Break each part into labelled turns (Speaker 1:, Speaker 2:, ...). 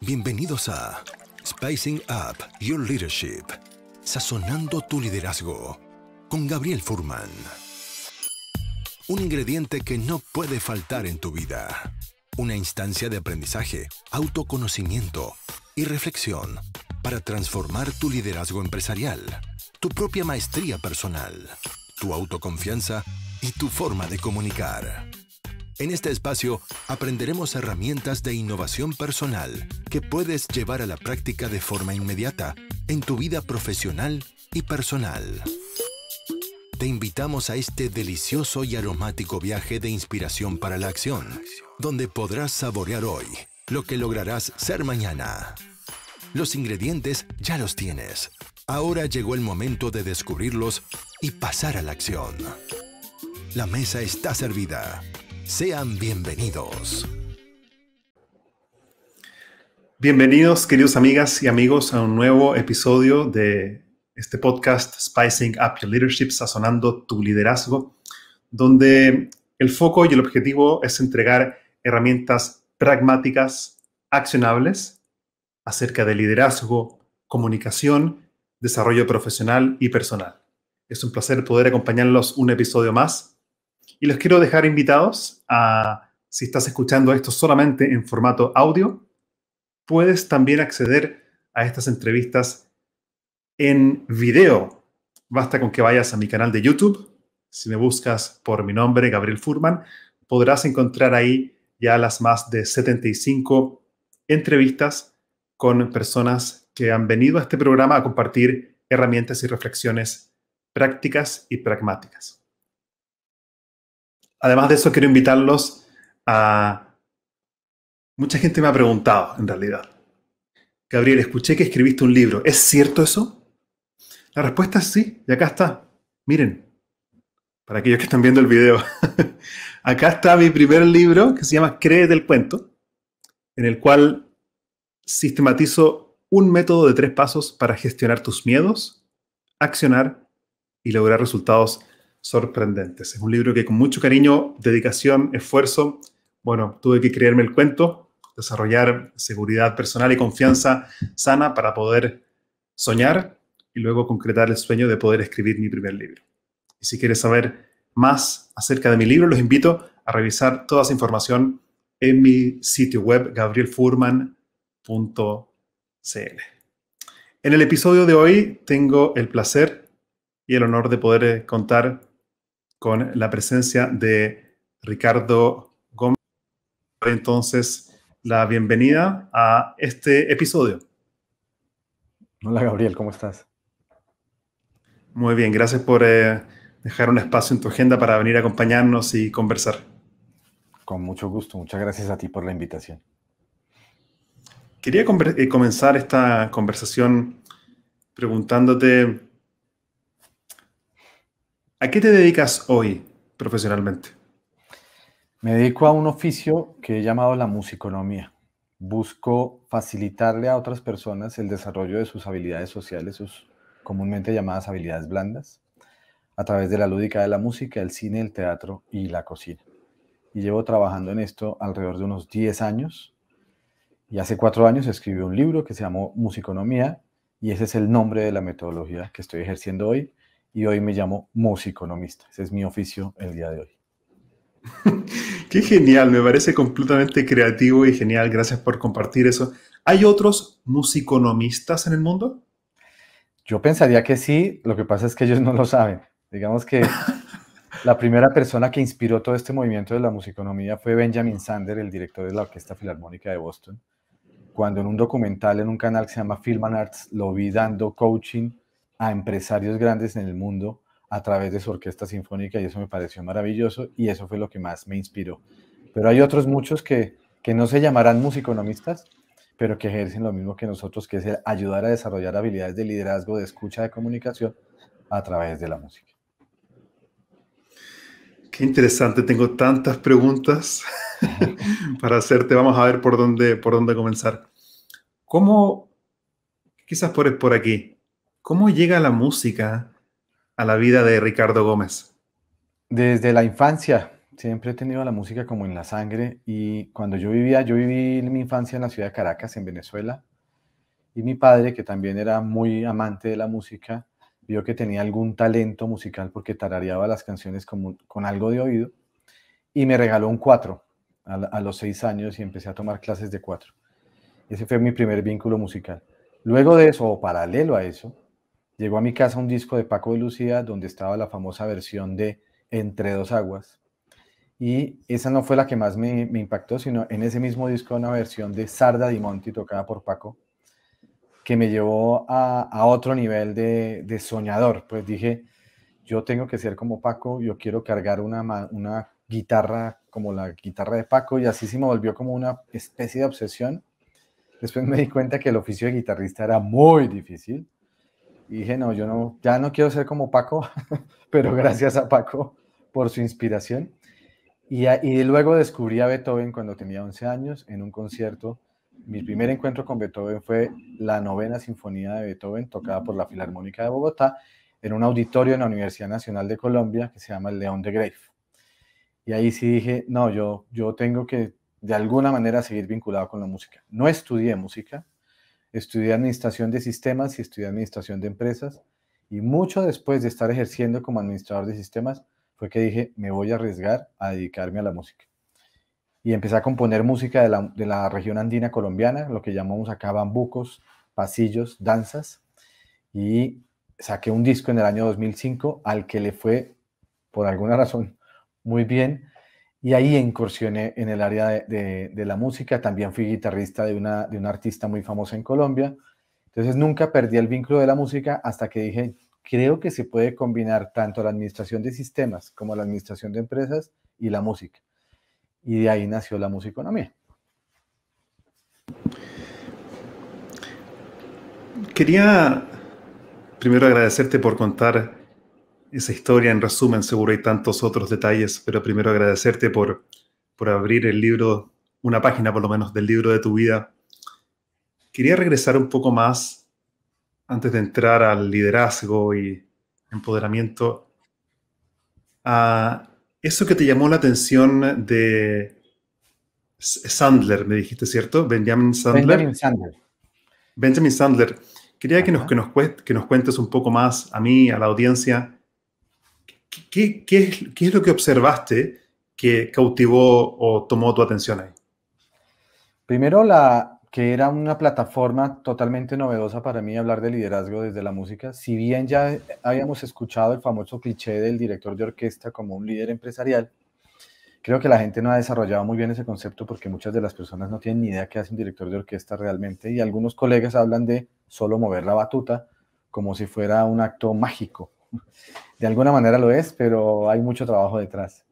Speaker 1: Bienvenidos a Spicing Up Your Leadership, sazonando tu liderazgo con Gabriel Furman. Un ingrediente que no puede faltar en tu vida. Una instancia de aprendizaje, autoconocimiento y reflexión para transformar tu liderazgo empresarial, tu propia maestría personal, tu autoconfianza y tu forma de comunicar. En este espacio aprenderemos herramientas de innovación personal que puedes llevar a la práctica de forma inmediata en tu vida profesional y personal. Te invitamos a este delicioso y aromático viaje de inspiración para la acción, donde podrás saborear hoy lo que lograrás ser mañana. Los ingredientes ya los tienes. Ahora llegó el momento de descubrirlos y pasar a la acción. La mesa está servida. Sean bienvenidos.
Speaker 2: Bienvenidos, queridos amigas y amigos, a un nuevo episodio de este podcast Spicing Up Your Leadership, sazonando tu liderazgo, donde el foco y el objetivo es entregar herramientas pragmáticas, accionables, acerca de liderazgo, comunicación, desarrollo profesional y personal. Es un placer poder acompañarlos un episodio más y los quiero dejar invitados a, si estás escuchando esto solamente en formato audio, puedes también acceder a estas entrevistas en video. Basta con que vayas a mi canal de YouTube. Si me buscas por mi nombre, Gabriel Furman, podrás encontrar ahí ya las más de 75 entrevistas con personas que han venido a este programa a compartir herramientas y reflexiones prácticas y pragmáticas. Además de ah. eso, quiero invitarlos a... Mucha gente me ha preguntado, en realidad. Gabriel, escuché que escribiste un libro. ¿Es cierto eso? La respuesta es sí, y acá está. Miren, para aquellos que están viendo el video, acá está mi primer libro que se llama Créete del cuento, en el cual sistematizo un método de tres pasos para gestionar tus miedos, accionar y lograr resultados sorprendentes. Es un libro que con mucho cariño, dedicación, esfuerzo, bueno, tuve que creerme el cuento, desarrollar seguridad personal y confianza sana para poder soñar y luego concretar el sueño de poder escribir mi primer libro. Y si quieres saber más acerca de mi libro, los invito a revisar toda esa información en mi sitio web gabrielfurman.cl. En el episodio de hoy tengo el placer y el honor de poder eh, contar con la presencia de Ricardo Gómez. Entonces, la bienvenida a este episodio.
Speaker 3: Hola Gabriel, ¿cómo estás?
Speaker 2: Muy bien, gracias por eh, dejar un espacio en tu agenda para venir a acompañarnos y conversar. Con mucho gusto, muchas gracias a ti por la invitación. Quería eh, comenzar esta conversación preguntándote
Speaker 3: ¿A qué te dedicas hoy profesionalmente? Me dedico a un oficio que he llamado la musiconomía. Busco facilitarle a otras personas el desarrollo de sus habilidades sociales, sus comúnmente llamadas habilidades blandas, a través de la lúdica de la música, el cine, el teatro y la cocina. Y llevo trabajando en esto alrededor de unos 10 años. Y hace cuatro años escribí un libro que se llamó Musiconomía y ese es el nombre de la metodología que estoy ejerciendo hoy y hoy me llamo musiconomista. Ese es mi oficio el día de hoy. Qué genial, me parece completamente creativo y genial. Gracias por
Speaker 2: compartir eso. ¿Hay otros musiconomistas en el mundo? Yo
Speaker 3: pensaría que sí, lo que pasa es que ellos no lo saben. Digamos que la primera persona que inspiró todo este movimiento de la musiconomía fue Benjamin Sander, el director de la Orquesta Filarmónica de Boston, cuando en un documental en un canal que se llama Film and Arts lo vi dando coaching a empresarios grandes en el mundo a través de su orquesta sinfónica y eso me pareció maravilloso y eso fue lo que más me inspiró. Pero hay otros muchos que, no se llamarán musiconomistas, pero que ejercen lo mismo que nosotros, que es ayudar a desarrollar habilidades de liderazgo, de escucha, de comunicación a través de la música. Qué
Speaker 2: interesante, tengo tantas preguntas para hacerte. Vamos a ver por dónde, por dónde comenzar. ¿Cómo, quizás por, por aquí, ¿Cómo
Speaker 3: llega la música a la vida de
Speaker 2: Ricardo Gómez?
Speaker 3: Desde la infancia, siempre he tenido la música como en la sangre y cuando yo vivía, yo viví mi infancia en la ciudad de Caracas, en Venezuela, y mi padre, que también era muy amante de la música, vio que tenía algún talento musical porque tarareaba las canciones con, algo de oído y me regaló un cuatro a, a los seis años y empecé a tomar clases de cuatro. Ese fue mi primer vínculo musical. Luego de eso, o paralelo a eso, Llegó a mi casa un disco de Paco de Lucía donde estaba la famosa versión de Entre dos aguas. Y esa no fue la que más me, impactó, sino en ese mismo disco una versión de Sarda Di Monti tocada por Paco, que me llevó a, otro nivel de, soñador. Pues dije, yo tengo que ser como Paco, yo quiero cargar una, una guitarra como la guitarra de Paco y así se me volvió como una especie de obsesión. Después me di cuenta que el oficio de guitarrista era muy difícil y dije, no, yo no, ya no quiero ser como Paco, pero gracias a Paco por su inspiración. Y, luego descubrí a Beethoven cuando tenía 11 años en un concierto. Mi primer encuentro con Beethoven fue la novena sinfonía de Beethoven, tocada por la Filarmónica de Bogotá, en un auditorio en la Universidad Nacional de Colombia que se llama el León de Grave. Y ahí sí dije, no, yo, yo tengo que de alguna manera seguir vinculado con la música. No estudié música, estudié administración de sistemas y estudié administración de empresas. Y mucho después de estar ejerciendo como administrador de sistemas, fue que dije, me voy a arriesgar a dedicarme a la música. Y empecé a componer música de la, región andina colombiana, lo que llamamos acá bambucos, pasillos, danzas. Y saqué un disco en el año 2005 al que le fue, por alguna razón, muy bien y ahí incursioné en el área de, de, la música. También fui guitarrista de una, de una artista muy famosa en Colombia. Entonces nunca perdí el vínculo de la música hasta que dije, creo que se puede combinar tanto la administración de sistemas como la administración de empresas y la música. Y de ahí nació la musiconomía. Quería
Speaker 2: primero agradecerte por contar esa historia en resumen. Seguro hay tantos otros detalles, pero primero agradecerte por, por abrir el libro, una página por lo menos del libro de tu vida. Quería regresar un poco más antes de entrar al liderazgo y empoderamiento a eso que te llamó la atención de Sandler, me dijiste, ¿cierto? Benjamin Sandler. Benjamin Sandler. Quería que nos, que, nos, que nos, cuentes un poco más a mí, a la audiencia, ¿Qué, es, lo que observaste
Speaker 3: que cautivó o tomó tu atención ahí? Primero, la, que era una plataforma totalmente novedosa para mí hablar de liderazgo desde la música, si bien ya habíamos escuchado el famoso cliché del director de orquesta como un líder empresarial, creo que la gente no ha desarrollado muy bien ese concepto porque muchas de las personas no tienen ni idea qué hace un director de orquesta realmente y algunos colegas hablan de solo mover la batuta como si fuera un acto mágico de alguna manera lo es, pero hay mucho trabajo detrás.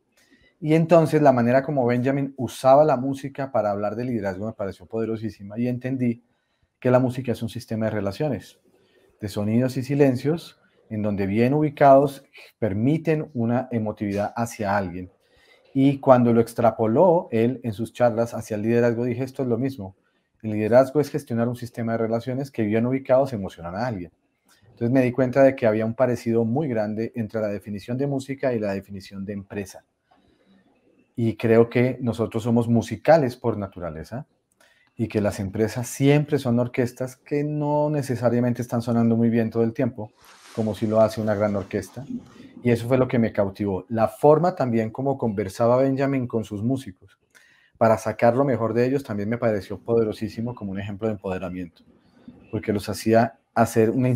Speaker 3: Y entonces la manera como Benjamin usaba la música para hablar de liderazgo me pareció poderosísima y entendí que la música es un sistema de relaciones, de sonidos y silencios, en donde bien ubicados permiten una emotividad hacia alguien. Y cuando lo extrapoló él en sus charlas hacia el liderazgo, dije, esto es lo mismo. El liderazgo es gestionar un sistema de relaciones que bien ubicados emocionan a alguien. Entonces me di cuenta de que había un parecido muy grande entre la definición de música y la definición de empresa. Y creo que nosotros somos musicales por naturaleza y que las empresas siempre son orquestas que no necesariamente están sonando muy bien todo el tiempo, como si lo hace una gran orquesta. Y eso fue lo que me cautivó. La forma también como conversaba Benjamin con sus músicos para sacar lo mejor de ellos también me pareció poderosísimo como un ejemplo de empoderamiento, porque los hacía hacer una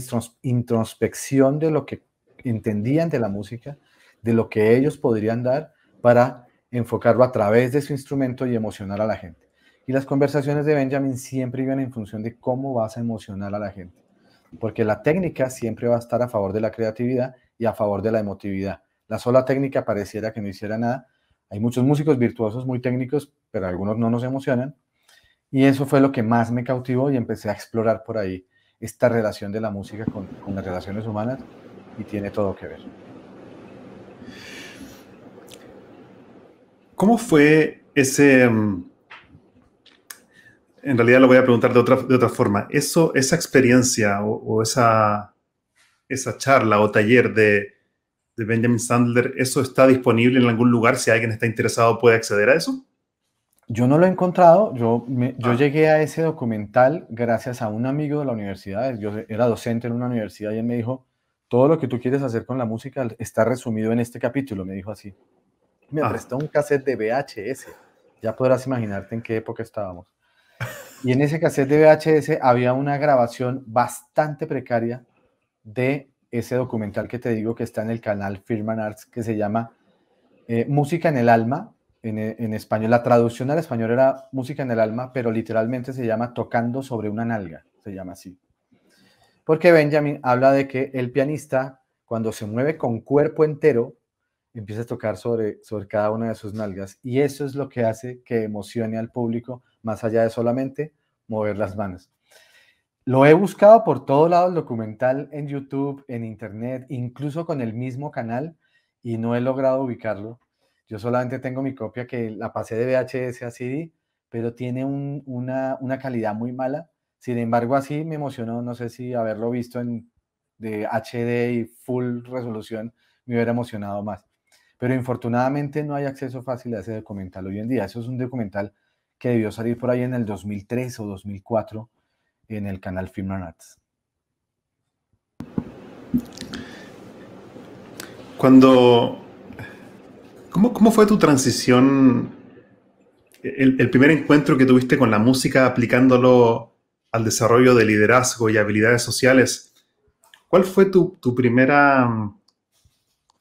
Speaker 3: introspección de lo que entendían de la música, de lo que ellos podrían dar para enfocarlo a través de su instrumento y emocionar a la gente. Y las conversaciones de Benjamin siempre iban en función de cómo vas a emocionar a la gente, porque la técnica siempre va a estar a favor de la creatividad y a favor de la emotividad. La sola técnica pareciera que no hiciera nada. Hay muchos músicos virtuosos muy técnicos, pero algunos no nos emocionan. Y eso fue lo que más me cautivó y empecé a explorar por ahí esta relación de la música con, las relaciones humanas y tiene todo que ver.
Speaker 2: ¿Cómo fue ese... Mm, en realidad lo voy a preguntar de otra, de otra forma. Eso, esa experiencia o, esa, esa charla o taller de, de, Benjamin Sandler, ¿eso está disponible en algún lugar? Si alguien está interesado, ¿puede acceder a eso?
Speaker 3: Yo no lo he encontrado, yo, ah. llegué a ese documental gracias a un amigo de la universidad, yo era docente en una universidad y él me dijo, todo lo que tú quieres hacer con la música está resumido en este capítulo, me dijo así. Me ah. prestó un cassette de VHS, ya podrás imaginarte en qué época estábamos. Y en ese cassette de VHS había una grabación bastante precaria de ese documental que te digo que está en el canal Firman Arts que se llama eh, Música en el Alma, eh, en, español. La traducción al español era Música en el alma, pero literalmente se llama Tocando sobre una nalga, se llama así. Porque Benjamin habla de que el pianista, cuando se mueve con cuerpo entero, empieza a tocar sobre, sobre cada una de sus nalgas. Y eso es lo que hace que emocione al público, más allá de solamente mover las manos. Lo he buscado por todo lado el documental en YouTube, en Internet, incluso con el mismo canal, y no he logrado ubicarlo. Yo solamente tengo mi copia que la pasé de VHS a CD, pero tiene una, calidad muy mala. Sin embargo, así me emocionó, no sé si haberlo visto en de HD y full resolución me hubiera emocionado más. Pero infortunadamente no hay acceso fácil a ese documental hoy en día. Eso es un documental que debió salir por ahí en el 2003 o 2004 en el canal Film Arts.
Speaker 2: Cuando ¿Cómo, fue tu transición, el, primer encuentro que tuviste con la música aplicándolo al desarrollo de liderazgo y habilidades sociales? ¿Cuál fue tu, primera,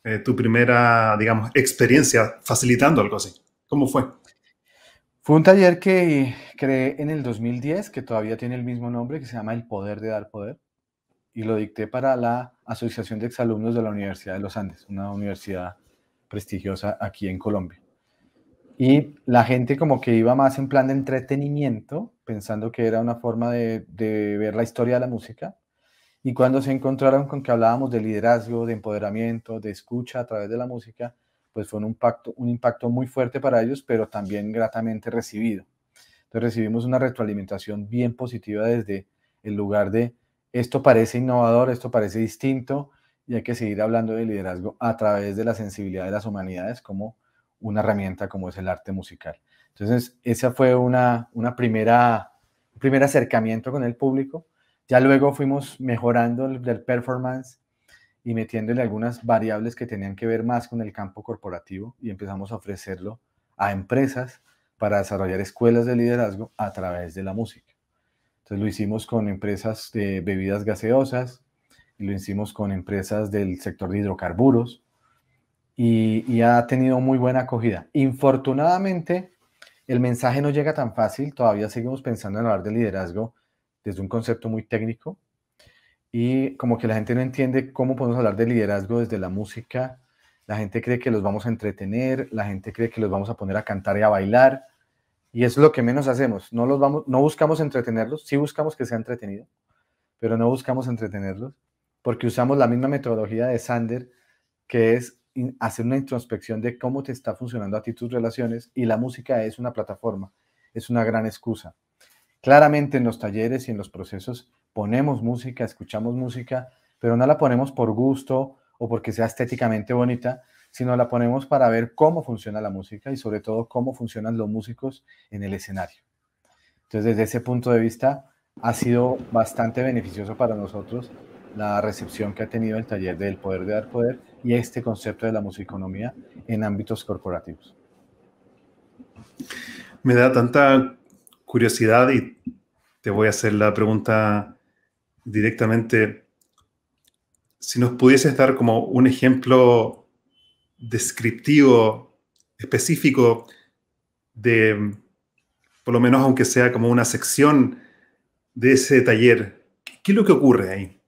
Speaker 2: eh, tu primera, digamos, experiencia facilitando algo así?
Speaker 3: ¿Cómo fue? Fue un taller que creé en el 2010, que todavía tiene el mismo nombre, que se llama El Poder de Dar Poder, y lo dicté para la Asociación de Exalumnos de la Universidad de los Andes, una universidad prestigiosa aquí en Colombia. Y la gente como que iba más en plan de entretenimiento, pensando que era una forma de, ver la historia de la música. Y cuando se encontraron con que hablábamos de liderazgo, de empoderamiento, de escucha a través de la música, pues fue un impacto, un impacto muy fuerte para ellos, pero también gratamente recibido. Entonces recibimos una retroalimentación bien positiva desde el lugar de esto parece innovador, esto parece distinto, y hay que seguir hablando de liderazgo a través de la sensibilidad de las humanidades como una herramienta como es el arte musical. Entonces, ese fue una, primera, un primer acercamiento con el público. Ya luego fuimos mejorando el, el performance y metiéndole algunas variables que tenían que ver más con el campo corporativo y empezamos a ofrecerlo a empresas para desarrollar escuelas de liderazgo a través de la música. Entonces lo hicimos con empresas de bebidas gaseosas, lo hicimos con empresas del sector de hidrocarburos y, ha tenido muy buena acogida. Infortunadamente, el mensaje no llega tan fácil, todavía seguimos pensando en hablar de liderazgo desde un concepto muy técnico y como que la gente no entiende cómo podemos hablar de liderazgo desde la música, la gente cree que los vamos a entretener, la gente cree que los vamos a poner a cantar y a bailar y es lo que menos hacemos, no los vamos no buscamos entretenerlos, sí buscamos que sea entretenido, pero no buscamos entretenerlos porque usamos la misma metodología de Sander, que es hacer una introspección de cómo te está funcionando a ti tus relaciones y la música es una plataforma, es una gran excusa. Claramente en los talleres y en los procesos ponemos música, escuchamos música, pero no la ponemos por gusto o porque sea estéticamente bonita, sino la ponemos para ver cómo funciona la música y sobre todo cómo funcionan los músicos en el escenario. Entonces, desde ese punto de vista, ha sido bastante beneficioso para nosotros la recepción que ha tenido el taller del poder de dar poder y este concepto de la musiconomía en ámbitos corporativos.
Speaker 2: Me da tanta curiosidad y te voy a hacer la pregunta directamente. Si nos pudieses dar como un ejemplo descriptivo, específico, de, por lo menos aunque sea como una sección de ese taller,
Speaker 3: ¿qué es lo que ocurre ahí?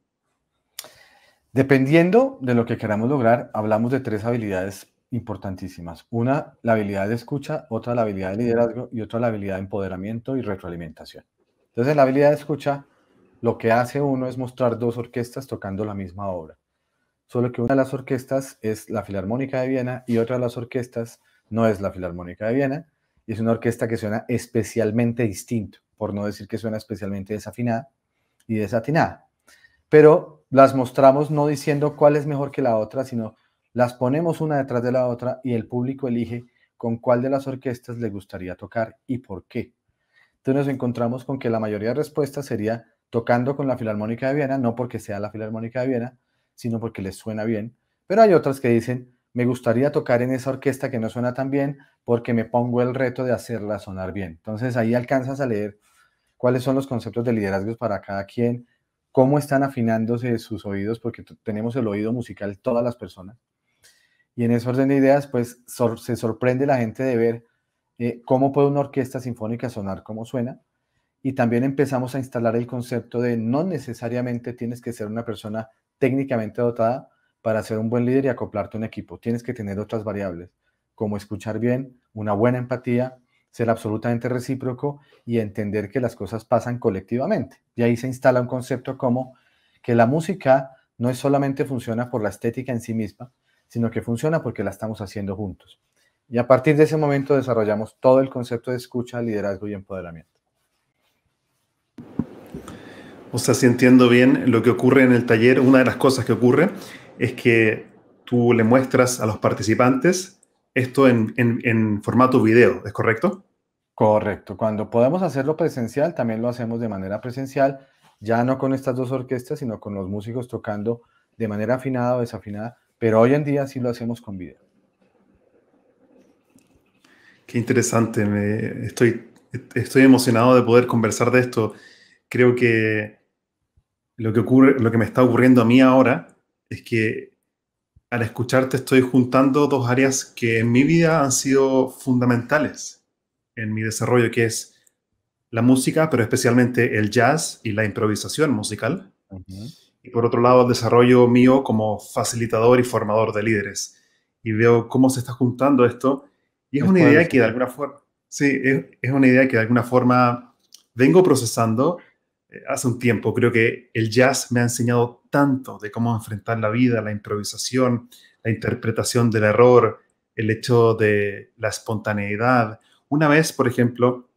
Speaker 3: Dependiendo de lo que queramos lograr, hablamos de tres habilidades importantísimas. Una, la habilidad de escucha, otra, la habilidad de liderazgo y otra, la habilidad de empoderamiento y retroalimentación. Entonces, la habilidad de escucha, lo que hace uno es mostrar dos orquestas tocando la misma obra. Solo que una de las orquestas es la Filarmónica de Viena y otra de las orquestas no es la Filarmónica de Viena. Y es una orquesta que suena especialmente distinto, por no decir que suena especialmente desafinada y desatinada. Pero las mostramos no diciendo cuál es mejor que la otra, sino las ponemos una detrás de la otra y el público elige con cuál de las orquestas le gustaría tocar y por qué. Entonces nos encontramos con que la mayoría de respuestas sería tocando con la Filarmónica de Viena, no porque sea la Filarmónica de Viena, sino porque les suena bien. Pero hay otras que dicen, me gustaría tocar en esa orquesta que no suena tan bien porque me pongo el reto de hacerla sonar bien. Entonces ahí alcanzas a leer cuáles son los conceptos de liderazgos para cada quien, cómo están afinándose sus oídos, porque tenemos el oído musical todas las personas. Y en ese orden de ideas, pues se sorprende la gente de ver eh, cómo puede una orquesta sinfónica sonar como suena. Y también empezamos a instalar el concepto de no necesariamente tienes que ser una persona técnicamente dotada para ser un buen líder y acoplarte a un equipo. Tienes que tener otras variables, como escuchar bien, una buena empatía, ser absolutamente recíproco y entender que las cosas pasan colectivamente. Y ahí se instala un concepto como que la música no es solamente funciona por la estética en sí misma, sino que funciona porque la estamos haciendo juntos. Y a partir de ese momento desarrollamos todo el concepto de escucha, liderazgo y empoderamiento.
Speaker 2: O sea, si entiendo bien lo que ocurre en el taller, una de las cosas que ocurre es que tú le muestras a los participantes esto en,
Speaker 3: en formato video, ¿es correcto? Correcto. Cuando podemos hacerlo presencial, también lo hacemos de manera presencial, ya no con estas dos orquestas, sino con los músicos tocando de manera afinada o desafinada, pero hoy en día sí lo hacemos con video.
Speaker 2: Qué interesante, estoy, estoy emocionado de poder conversar de esto. Creo que lo que, ocurre, lo que me está ocurriendo a mí ahora es que al escucharte estoy juntando dos áreas que en mi vida han sido fundamentales en mi desarrollo, que es la música, pero especialmente el jazz y la improvisación musical. Y por otro lado, el desarrollo mío como facilitador y formador de líderes. Y veo cómo se está juntando esto. Y es, una idea que de alguna forma, sí, es, una idea que de alguna forma vengo procesando eh, hace un tiempo. Creo que el jazz me ha enseñado tanto de cómo enfrentar la vida, la improvisación, la interpretación del error, el hecho de la espontaneidad, una vez, por ejemplo,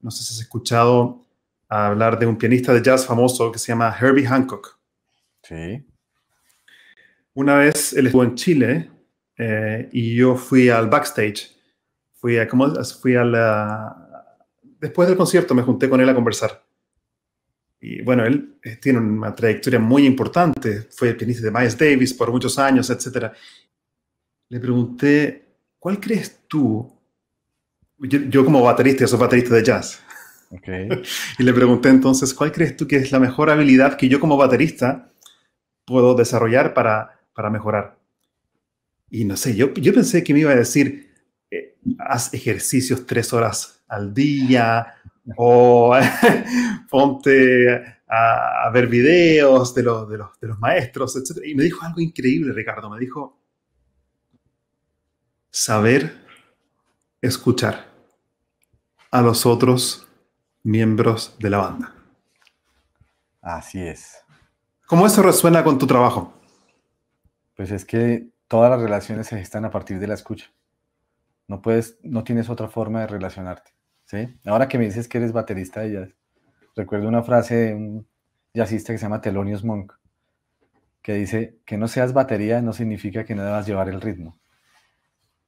Speaker 2: no sé si has escuchado hablar de un pianista de jazz famoso que se llama Herbie Hancock. Sí. Una vez él estuvo en Chile eh, y yo fui al backstage. Fui a, ¿cómo? Fui a la... Después del concierto me junté con él a conversar. Y bueno, él eh, tiene una trayectoria muy importante. Fue el pianista de Miles Davis por muchos años, etc. Le pregunté, ¿cuál crees tú yo, como baterista, yo soy baterista de jazz. y le pregunté entonces, ¿cuál crees tú que es la mejor habilidad que yo como baterista puedo desarrollar para, mejorar? Y no sé, yo, yo pensé que me iba a decir, eh, haz ejercicios tres horas al día o ponte a, ver videos de, de, los, de los maestros, etc. Y me dijo algo increíble, Ricardo, me dijo, saber escuchar a los otros miembros de la banda.
Speaker 3: Así es. ¿Cómo eso resuena con tu trabajo? Pues es que todas las relaciones se gestan a partir de la escucha. No puedes, no tienes otra forma de relacionarte. ¿sí? Ahora que me dices que eres baterista de jazz, recuerdo una frase de un jazzista que se llama Thelonious Monk, que dice que no seas batería no significa que no debas llevar el ritmo.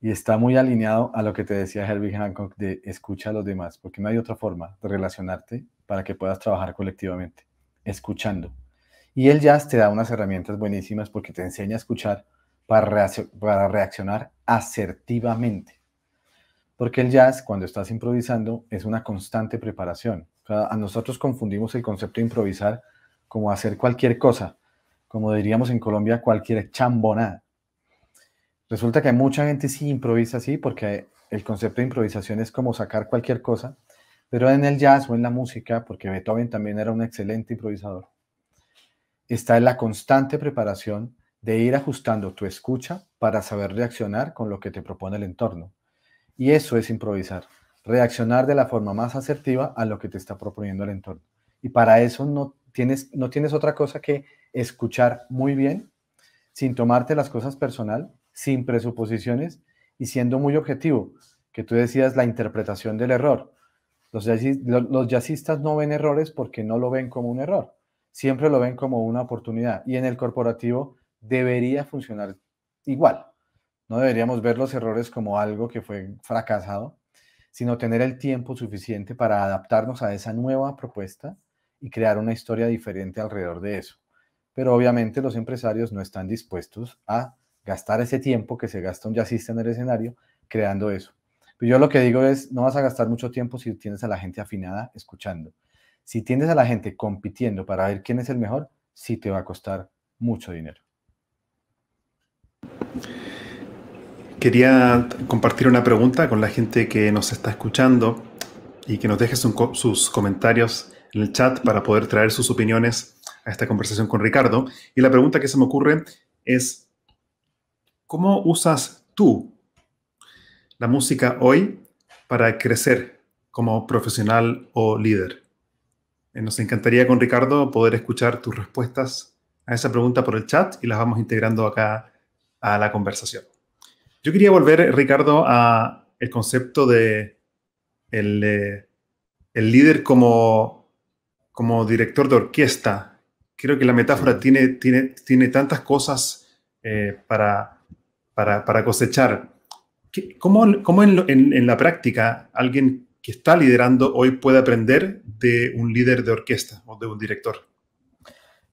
Speaker 3: Y está muy alineado a lo que te decía Herbie Hancock de escucha a los demás, porque no hay otra forma de relacionarte para que puedas trabajar colectivamente, escuchando. Y el jazz te da unas herramientas buenísimas porque te enseña a escuchar para reaccionar asertivamente. Porque el jazz, cuando estás improvisando, es una constante preparación. a nosotros confundimos el concepto de improvisar como hacer cualquier cosa, como diríamos en Colombia, cualquier chambonada. Resulta que mucha gente sí improvisa así porque el concepto de improvisación es como sacar cualquier cosa, pero en el jazz o en la música, porque Beethoven también era un excelente improvisador, está en la constante preparación de ir ajustando tu escucha para saber reaccionar con lo que te propone el entorno. Y eso es improvisar, reaccionar de la forma más asertiva a lo que te está proponiendo el entorno. Y para eso no tienes, no tienes otra cosa que escuchar muy bien, sin tomarte las cosas personal sin presuposiciones y siendo muy objetivo, que tú decías la interpretación del error. Los, los jazzistas no ven errores porque no lo ven como un error, siempre lo ven como una oportunidad y en el corporativo debería funcionar igual. No deberíamos ver los errores como algo que fue fracasado, sino tener el tiempo suficiente para adaptarnos a esa nueva propuesta y crear una historia diferente alrededor de eso. Pero obviamente los empresarios no están dispuestos a gastar ese tiempo que se gasta un jazzista en el escenario creando eso. Pero pues yo lo que digo es, no vas a gastar mucho tiempo si tienes a la gente afinada escuchando. Si tienes a la gente compitiendo para ver quién es el mejor, sí te va a costar mucho dinero.
Speaker 2: Quería compartir una pregunta con la gente que nos está escuchando y que nos deje sus comentarios en el chat para poder traer sus opiniones a esta conversación con Ricardo. Y la pregunta que se me ocurre es, ¿Cómo usas tú la música hoy para crecer como profesional o líder? Eh, nos encantaría con Ricardo poder escuchar tus respuestas a esa pregunta por el chat y las vamos integrando acá a la conversación. Yo quería volver, Ricardo, a el concepto de el, eh, líder como, como director de orquesta. Creo que la metáfora tiene, tiene, tiene tantas cosas eh, para, para, cosechar. ¿Cómo, cómo en, en, en, la práctica alguien que está liderando hoy puede aprender de un líder de orquesta o de un director?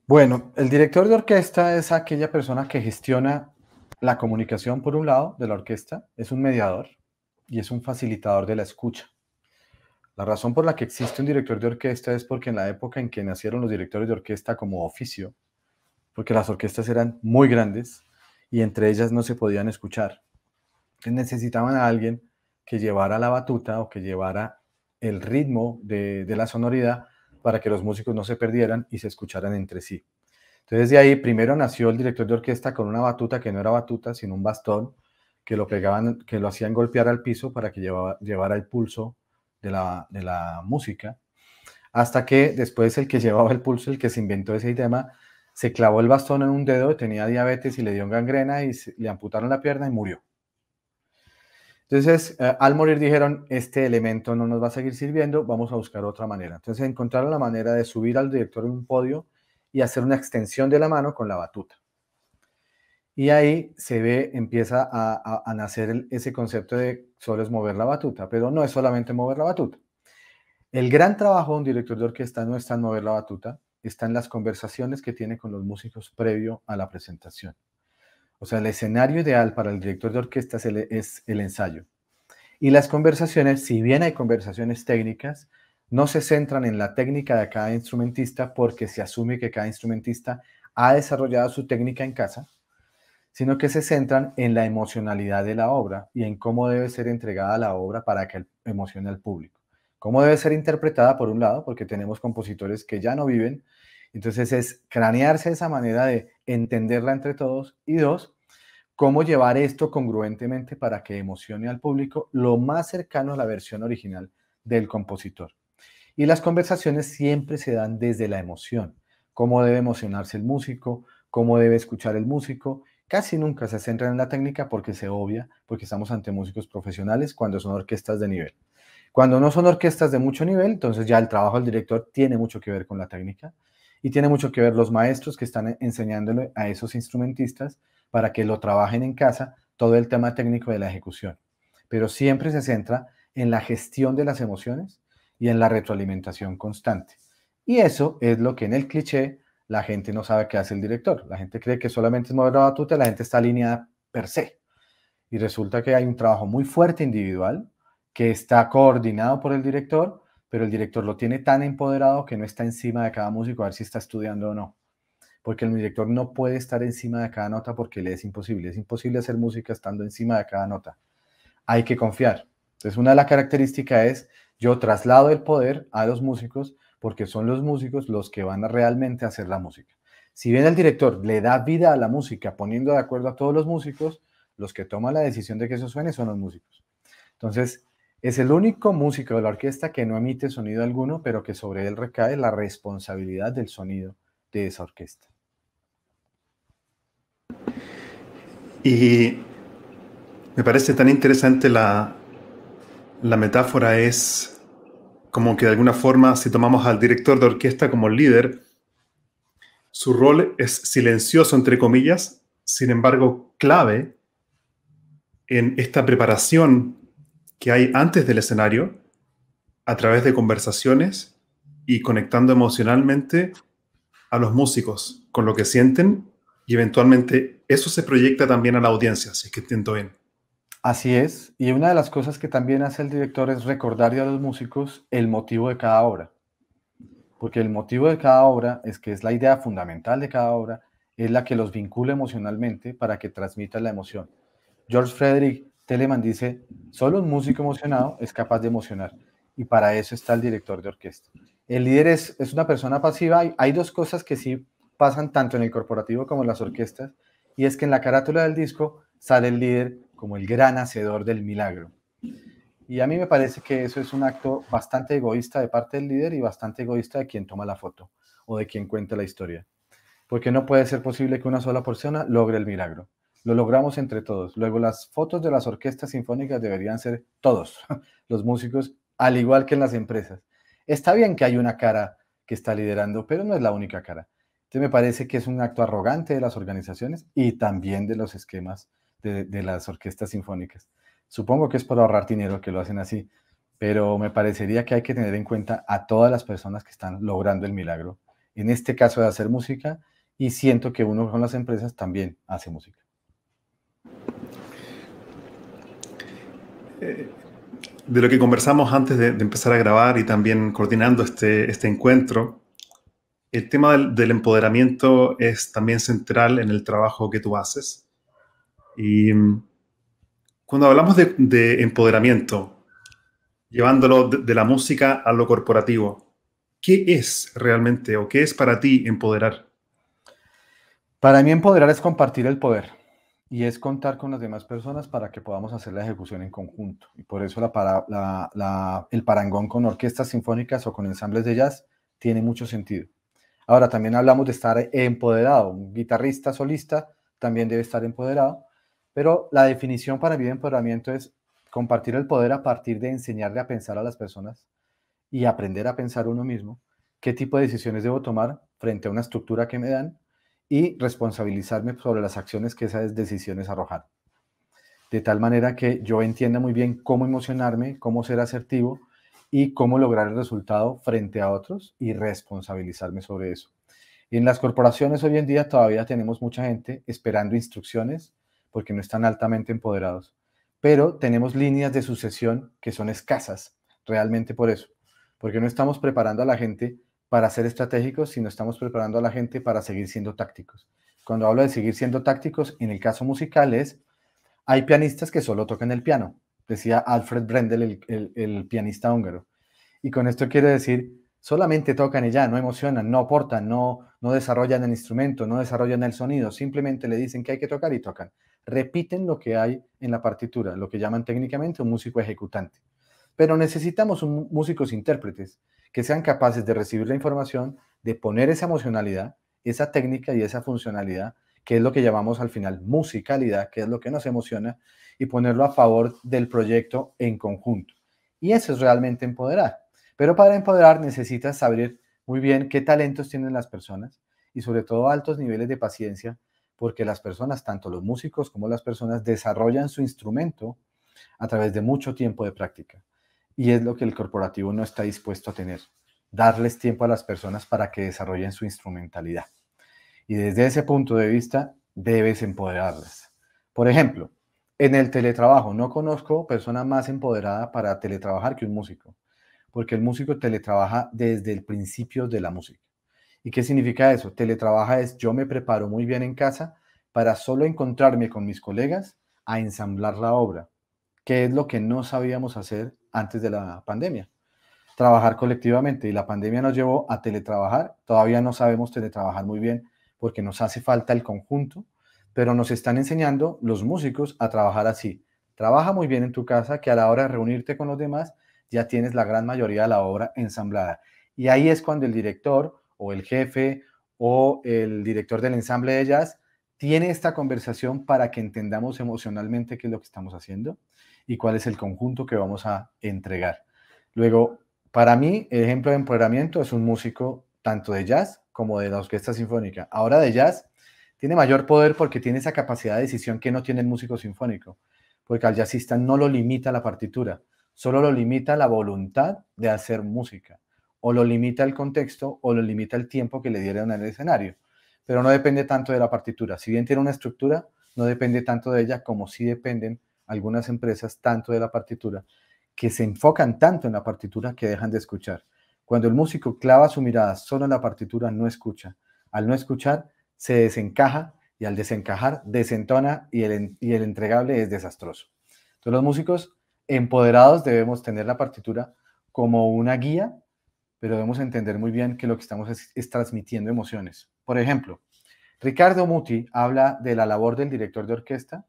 Speaker 3: Bueno, el director de orquesta es aquella persona que gestiona la comunicación, por un lado, de la orquesta, es un mediador y es un facilitador de la escucha. La razón por la que existe un director de orquesta es porque en la época en que nacieron los directores de orquesta como oficio, porque las orquestas eran muy grandes, y entre ellas no se podían escuchar. Necesitaban a alguien que llevara la batuta o que llevara el ritmo de, la sonoridad para que los músicos no se perdieran y se escucharan entre sí. Entonces de ahí primero nació el director de orquesta con una batuta que no era batuta, sino un bastón que lo pegaban, que lo hacían golpear al piso para que llevaba, llevara el pulso de la, de la música, hasta que después el que llevaba el pulso, el que se inventó ese tema, se clavó el bastón en un dedo, tenía diabetes y le dio gangrena y le amputaron la pierna y murió. Entonces, eh, al morir dijeron, este elemento no nos va a seguir sirviendo, vamos a buscar otra manera. Entonces, encontraron la manera de subir al director en un podio y hacer una extensión de la mano con la batuta. Y ahí se ve, empieza a, nacer ese concepto de solo es mover la batuta, pero no es solamente mover la batuta. El gran trabajo de un director de orquesta no está en mover la batuta, están las conversaciones que tiene con los músicos previo a la presentación. O sea, el escenario ideal para el director de orquesta es el, ensayo. Y las conversaciones, si bien hay conversaciones técnicas, no se centran en la técnica de cada instrumentista porque se asume que cada instrumentista ha desarrollado su técnica en casa, sino que se centran en la emocionalidad de la obra y en cómo debe ser entregada la obra para que emocione al público. Cómo debe ser interpretada, por un lado, porque tenemos compositores que ya no viven entonces es cranearse esa manera de entenderla entre todos y dos, cómo llevar esto congruentemente para que emocione al público lo más cercano a la versión original del compositor. Y las conversaciones siempre se dan desde la emoción, cómo debe emocionarse el músico, cómo debe escuchar el músico. Casi nunca se centra en la técnica porque se obvia, porque estamos ante músicos profesionales cuando son orquestas de nivel. Cuando no son orquestas de mucho nivel, entonces ya el trabajo del director tiene mucho que ver con la técnica. Y tiene mucho que ver los maestros que están enseñándole a esos instrumentistas para que lo trabajen en casa todo el tema técnico de la ejecución. Pero siempre se centra en la gestión de las emociones y en la retroalimentación constante. Y eso es lo que en el cliché la gente no sabe qué hace el director. La gente cree que solamente es mover la batuta, la gente está alineada per se. Y resulta que hay un trabajo muy fuerte individual que está coordinado por el director pero el director lo tiene tan empoderado que no está encima de cada músico a ver si está estudiando o no. Porque el director no puede estar encima de cada nota porque le es imposible. Es imposible hacer música estando encima de cada nota. Hay que confiar. Entonces, una de las características es yo traslado el poder a los músicos porque son los músicos los que van a realmente hacer la música. Si bien el director le da vida a la música poniendo de acuerdo a todos los músicos, los que toman la decisión de que eso suene son los músicos. Entonces, es el único músico de la orquesta que no emite sonido alguno, pero que sobre él recae la responsabilidad del sonido de esa orquesta.
Speaker 2: Y me parece tan interesante la, metáfora, es como que de alguna forma, si tomamos al director de orquesta como líder, su rol es silencioso, entre comillas, sin embargo, clave en esta preparación que hay antes del escenario a través de conversaciones y conectando emocionalmente a los músicos con lo que sienten y eventualmente
Speaker 3: eso se proyecta también a la audiencia, si es que entiendo bien. Así es, y una de las cosas que también hace el director es recordarle a los músicos el motivo de cada obra, porque el motivo de cada obra es que es la idea fundamental de cada obra, es la que los vincula emocionalmente para que transmita la emoción. George Frederick Telemann dice, solo un músico emocionado es capaz de emocionar y para eso está el director de orquesta. El líder es, una persona pasiva. Hay, hay dos cosas que sí pasan tanto en el corporativo como en las orquestas y es que en la carátula del disco sale el líder como el gran hacedor del milagro. Y a mí me parece que eso es un acto bastante egoísta de parte del líder y bastante egoísta de quien toma la foto o de quien cuenta la historia. Porque no puede ser posible que una sola persona logre el milagro. Lo logramos entre todos. Luego, las fotos de las orquestas sinfónicas deberían ser todos los músicos, al igual que en las empresas. Está bien que hay una cara que está liderando, pero no es la única cara. Entonces, me parece que es un acto arrogante de las organizaciones y también de los esquemas de, de las orquestas sinfónicas. Supongo que es por ahorrar dinero que lo hacen así, pero me parecería que hay que tener en cuenta a todas las personas que están logrando el milagro, en este caso de hacer música, y siento que uno con las empresas también hace música.
Speaker 2: Eh, de lo que conversamos antes de, empezar a grabar y también coordinando este, este encuentro, el tema del, empoderamiento es también central en el trabajo que tú haces. Y mm, cuando hablamos de, empoderamiento, llevándolo de, la música a lo corporativo, ¿qué es realmente o qué es para ti empoderar? Para mí empoderar es compartir el
Speaker 3: poder y es contar con las demás personas para que podamos hacer la ejecución en conjunto. Y por eso el parangón con orquestas sinfónicas o con ensambles de jazz tiene mucho sentido. Ahora, también hablamos de estar empoderado. Un guitarrista solista también debe estar empoderado, pero la definición para mí de empoderamiento es compartir el poder a partir de enseñarle a pensar a las personas y aprender a pensar uno mismo qué tipo de decisiones debo tomar frente a una estructura que me dan y responsabilizarme sobre las acciones que esas decisiones arrojar De tal manera que yo entienda muy bien cómo emocionarme, cómo ser asertivo y cómo lograr el resultado frente a otros y responsabilizarme sobre eso. En las corporaciones hoy en día todavía tenemos mucha gente esperando instrucciones porque no están altamente empoderados, pero tenemos líneas de sucesión que son escasas realmente por eso, porque no estamos preparando a la gente para ser estratégicos, si no estamos preparando a la gente para seguir siendo tácticos. Cuando hablo de seguir siendo tácticos, en el caso musical es, hay pianistas que solo tocan el piano, decía Alfred Brendel, el, pianista húngaro. Y con esto quiere decir, solamente tocan y ya, no emocionan, no aportan, no, no desarrollan el instrumento, no desarrollan el sonido, simplemente le dicen que hay que tocar y tocan. Repiten lo que hay en la partitura, lo que llaman técnicamente un músico ejecutante. Pero necesitamos músicos intérpretes que sean capaces de recibir la información, de poner esa emocionalidad, esa técnica y esa funcionalidad, que es lo que llamamos al final musicalidad, que es lo que nos emociona, y ponerlo a favor del proyecto en conjunto. Y eso es realmente empoderar. Pero para empoderar necesitas saber muy bien qué talentos tienen las personas y sobre todo altos niveles de paciencia, porque las personas, tanto los músicos como las personas, desarrollan su instrumento a través de mucho tiempo de práctica. Y es lo que el corporativo no está dispuesto a tener, darles tiempo a las personas para que desarrollen su instrumentalidad. Y desde ese punto de vista, debes empoderarlas. Por ejemplo, en el teletrabajo, no conozco persona más empoderada para teletrabajar que un músico, porque el músico teletrabaja desde el principio de la música. ¿Y qué significa eso? Teletrabaja es yo me preparo muy bien en casa para solo encontrarme con mis colegas a ensamblar la obra, que es lo que no sabíamos hacer antes de la pandemia. Trabajar colectivamente y la pandemia nos llevó a teletrabajar. Todavía no sabemos teletrabajar muy bien porque nos hace falta el conjunto, pero nos están enseñando los músicos a trabajar así. Trabaja muy bien en tu casa que a la hora de reunirte con los demás ya tienes la gran mayoría de la obra ensamblada. Y ahí es cuando el director o el jefe o el director del ensamble de jazz tiene esta conversación para que entendamos emocionalmente qué es lo que estamos haciendo y cuál es el conjunto que vamos a entregar. Luego, para mí, el ejemplo de empoderamiento es un músico tanto de jazz como de la orquesta sinfónica. Ahora de jazz tiene mayor poder porque tiene esa capacidad de decisión que no tiene el músico sinfónico, porque al jazzista no lo limita la partitura, solo lo limita la voluntad de hacer música, o lo limita el contexto, o lo limita el tiempo que le dieron en el escenario, pero no depende tanto de la partitura. Si bien tiene una estructura, no depende tanto de ella como si dependen algunas empresas tanto de la partitura que se enfocan tanto en la partitura que dejan de escuchar. Cuando el músico clava su mirada solo en la partitura, no escucha. Al no escuchar, se desencaja y al desencajar, desentona y el, y el entregable es desastroso. Entonces los músicos empoderados debemos tener la partitura como una guía, pero debemos entender muy bien que lo que estamos es transmitiendo emociones. Por ejemplo, Ricardo Muti habla de la labor del director de orquesta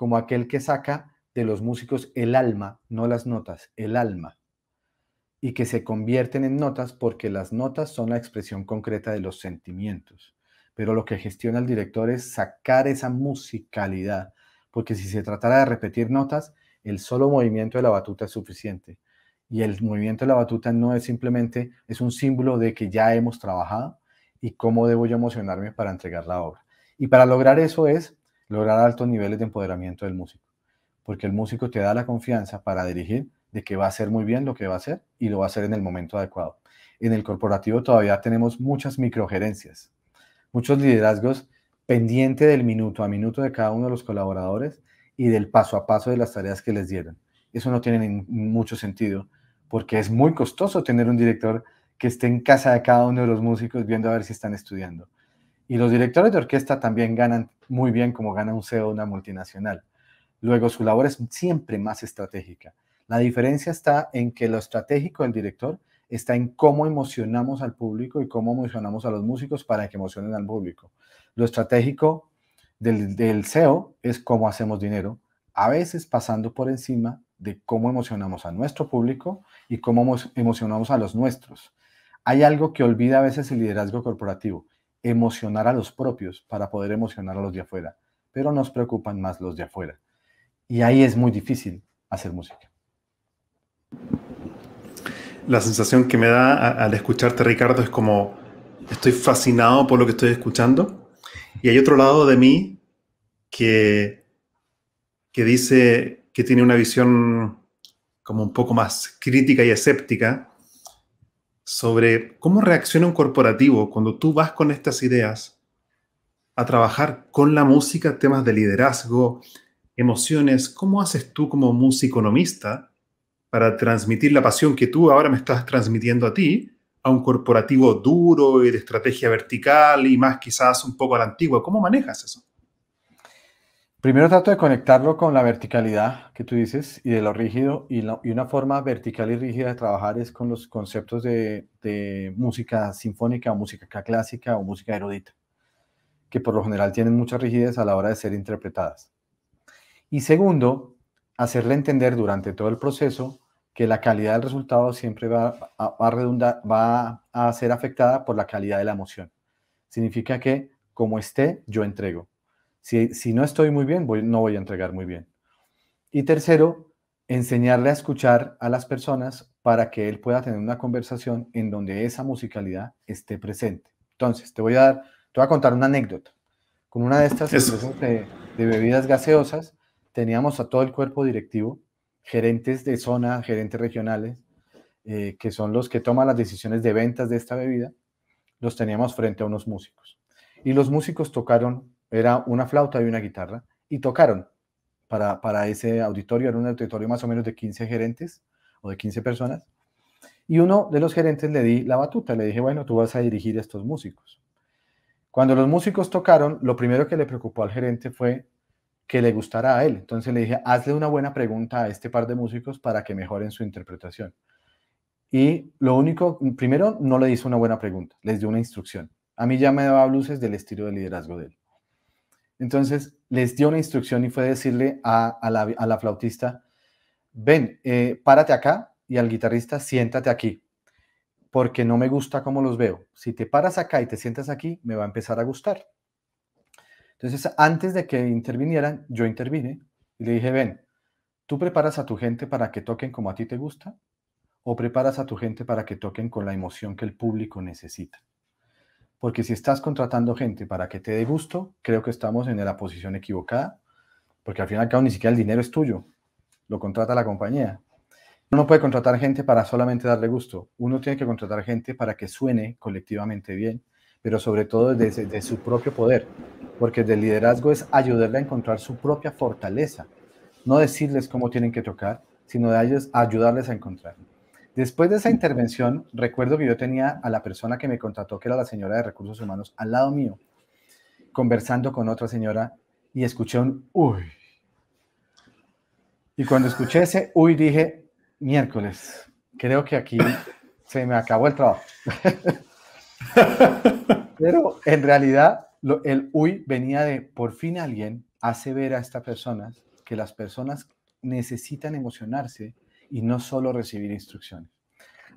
Speaker 3: como aquel que saca de los músicos el alma, no las notas, el alma, y que se convierten en notas porque las notas son la expresión concreta de los sentimientos. Pero lo que gestiona el director es sacar esa musicalidad, porque si se tratara de repetir notas, el solo movimiento de la batuta es suficiente. Y el movimiento de la batuta no es simplemente, es un símbolo de que ya hemos trabajado y cómo debo yo emocionarme para entregar la obra. Y para lograr eso es lograr altos niveles de empoderamiento del músico, porque el músico te da la confianza para dirigir de que va a hacer muy bien lo que va a hacer y lo va a hacer en el momento adecuado. En el corporativo todavía tenemos muchas microgerencias, muchos liderazgos pendiente del minuto a minuto de cada uno de los colaboradores y del paso a paso de las tareas que les dieron. Eso no tiene mucho sentido porque es muy costoso tener un director que esté en casa de cada uno de los músicos viendo a ver si están estudiando. Y los directores de orquesta también ganan muy bien como gana un CEO de una multinacional. Luego, su labor es siempre más estratégica. La diferencia está en que lo estratégico del director está en cómo emocionamos al público y cómo emocionamos a los músicos para que emocionen al público. Lo estratégico del, del CEO es cómo hacemos dinero, a veces pasando por encima de cómo emocionamos a nuestro público y cómo emocionamos a los nuestros. Hay algo que olvida a veces el liderazgo corporativo emocionar a los propios para poder emocionar a los de afuera, pero nos preocupan más los de afuera. Y ahí es muy difícil hacer música.
Speaker 2: La sensación que me da al escucharte, Ricardo, es como estoy fascinado por lo que estoy escuchando. Y hay otro lado de mí que, que dice que tiene una visión como un poco más crítica y escéptica sobre cómo reacciona un corporativo cuando tú vas con estas ideas a trabajar con la música, temas de liderazgo, emociones. ¿Cómo haces tú como musiconomista para transmitir la pasión que tú ahora me estás transmitiendo a ti a un corporativo duro y de estrategia vertical y más quizás un poco a la antigua? ¿Cómo manejas eso?
Speaker 3: Primero trato de conectarlo con la verticalidad que tú dices y de lo rígido y, una forma vertical y rígida de trabajar es con los conceptos de, música sinfónica o música clásica o música erudita, que por lo general tienen mucha rigidez a la hora de ser interpretadas. Y segundo, hacerle entender durante todo el proceso que la calidad del resultado siempre va a ser afectada por la calidad de la emoción. Significa que como esté, yo entrego. Si, no estoy muy bien, no voy a entregar muy bien. Y tercero, enseñarle a escuchar a las personas para que él pueda tener una conversación en donde esa musicalidad esté presente. Entonces, te voy a dar, te voy a contar una anécdota. Con una de estas de, bebidas gaseosas, teníamos a todo el cuerpo directivo, gerentes de zona, gerentes regionales, eh, que son los que toman las decisiones de ventas de esta bebida, los teníamos frente a unos músicos. Y los músicos tocaron era una flauta y una guitarra. Y tocaron para, ese auditorio. Era un auditorio más o menos de 15 gerentes o de 15 personas. Y uno de los gerentes le di la batuta. Le dije, bueno, tú vas a dirigir a estos músicos. Cuando los músicos tocaron, lo primero que le preocupó al gerente fue que le gustara a él. Entonces le dije, hazle una buena pregunta a este par de músicos para que mejoren su interpretación. Y lo único, primero, no le hizo una buena pregunta, les dio una instrucción. A mí ya me daba luces del estilo de liderazgo de él. Entonces les dio una instrucción y fue decirle a, la, flautista, ven, eh, párate acá y al guitarrista, siéntate aquí, porque no me gusta cómo los veo. Si te paras acá y te sientas aquí, me va a empezar a gustar. Entonces, antes de que intervinieran, yo intervine y le dije, ven, ¿tú preparas a tu gente para que toquen como a ti te gusta? ¿O preparas a tu gente para que toquen con la emoción que el público necesita? porque si estás contratando gente para que te dé gusto, creo que estamos en la posición equivocada, porque al final y ni siquiera el dinero es tuyo, lo contrata la compañía. Uno no puede contratar gente para solamente darle gusto, uno tiene que contratar gente para que suene colectivamente bien, pero sobre todo desde, su propio poder, porque el liderazgo es ayudarle a encontrar su propia fortaleza, no decirles cómo tienen que tocar, sino de ellos ayudarles a encontrarlo. Después de esa intervención, recuerdo que yo tenía a la persona que me contrató, que era la señora de recursos humanos, al lado mío, conversando con otra señora y escuché un uy. Y cuando escuché ese uy dije, miércoles, creo que aquí se me acabó el trabajo. Pero en realidad el uy venía de, por fin alguien hace ver a estas personas que las personas necesitan emocionarse y no solo recibir instrucciones.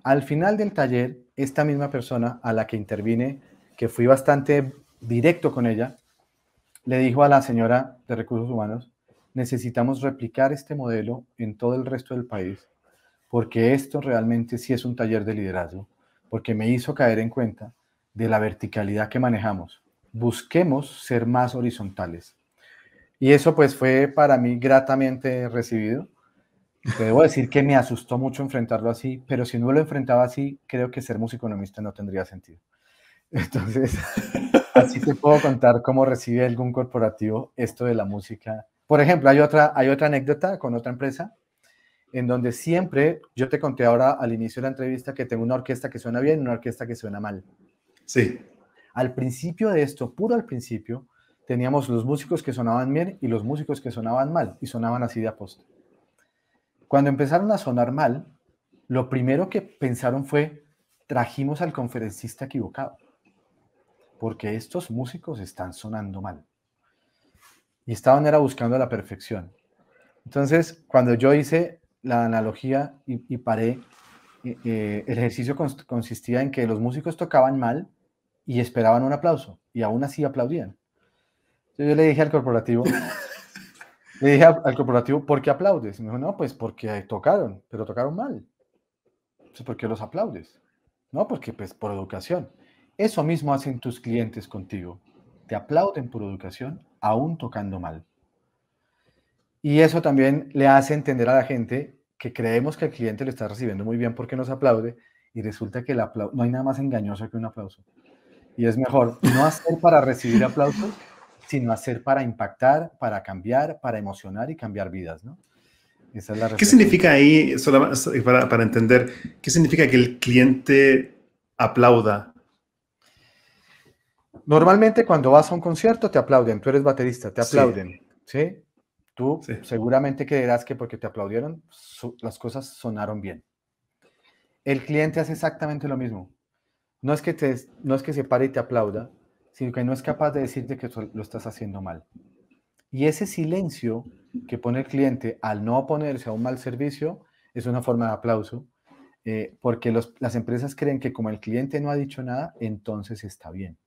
Speaker 3: Al final del taller, esta misma persona a la que intervine, que fui bastante directo con ella, le dijo a la señora de recursos humanos, necesitamos replicar este modelo en todo el resto del país, porque esto realmente sí es un taller de liderazgo, porque me hizo caer en cuenta de la verticalidad que manejamos. Busquemos ser más horizontales. Y eso pues fue para mí gratamente recibido. Te debo decir que me asustó mucho enfrentarlo así, pero si no lo enfrentaba así, creo que ser musiconomista no tendría sentido. Entonces, así te puedo contar cómo recibe algún corporativo esto de la música. Por ejemplo, hay otra, hay otra anécdota con otra empresa en donde siempre, yo te conté ahora al inicio de la entrevista que tengo una orquesta que suena bien y una orquesta que suena mal. Sí. Al principio de esto, puro al principio, teníamos los músicos que sonaban bien y los músicos que sonaban mal y sonaban así de aposta. Cuando empezaron a sonar mal, lo primero que pensaron fue, trajimos al conferencista equivocado, porque estos músicos están sonando mal. Y estaban era buscando la perfección. Entonces, cuando yo hice la analogía y, paré, eh, eh, el ejercicio consistía en que los músicos tocaban mal y esperaban un aplauso, y aún así aplaudían. yo le dije al corporativo, le dije al corporativo, ¿por qué aplaudes? me dijo, no, pues porque tocaron, pero tocaron mal. Entonces, ¿por qué los aplaudes? No, porque pues por educación. Eso mismo hacen tus clientes contigo. Te aplauden por educación, aún tocando mal. Y eso también le hace entender a la gente que creemos que el cliente lo está recibiendo muy bien porque nos aplaude y resulta que el no hay nada más engañoso que un aplauso. Y es mejor no hacer para recibir aplausos sino hacer para impactar, para cambiar, para emocionar y cambiar vidas, ¿no? ¿Qué significa
Speaker 2: ahí, para, para entender, qué significa que el cliente aplauda?
Speaker 3: Normalmente cuando vas a un concierto te aplauden, tú eres baterista, te aplauden, ¿sí? Tú seguramente creerás que porque te aplaudieron las cosas sonaron bien. El cliente hace exactamente lo mismo. No es que, te, no es que se pare y te aplauda, sino que no es capaz de decirte que lo estás haciendo mal. Y ese silencio que pone el cliente al no oponerse a un mal servicio es una forma de aplauso, eh, porque las empresas creen que como el cliente no ha dicho nada, entonces está bien.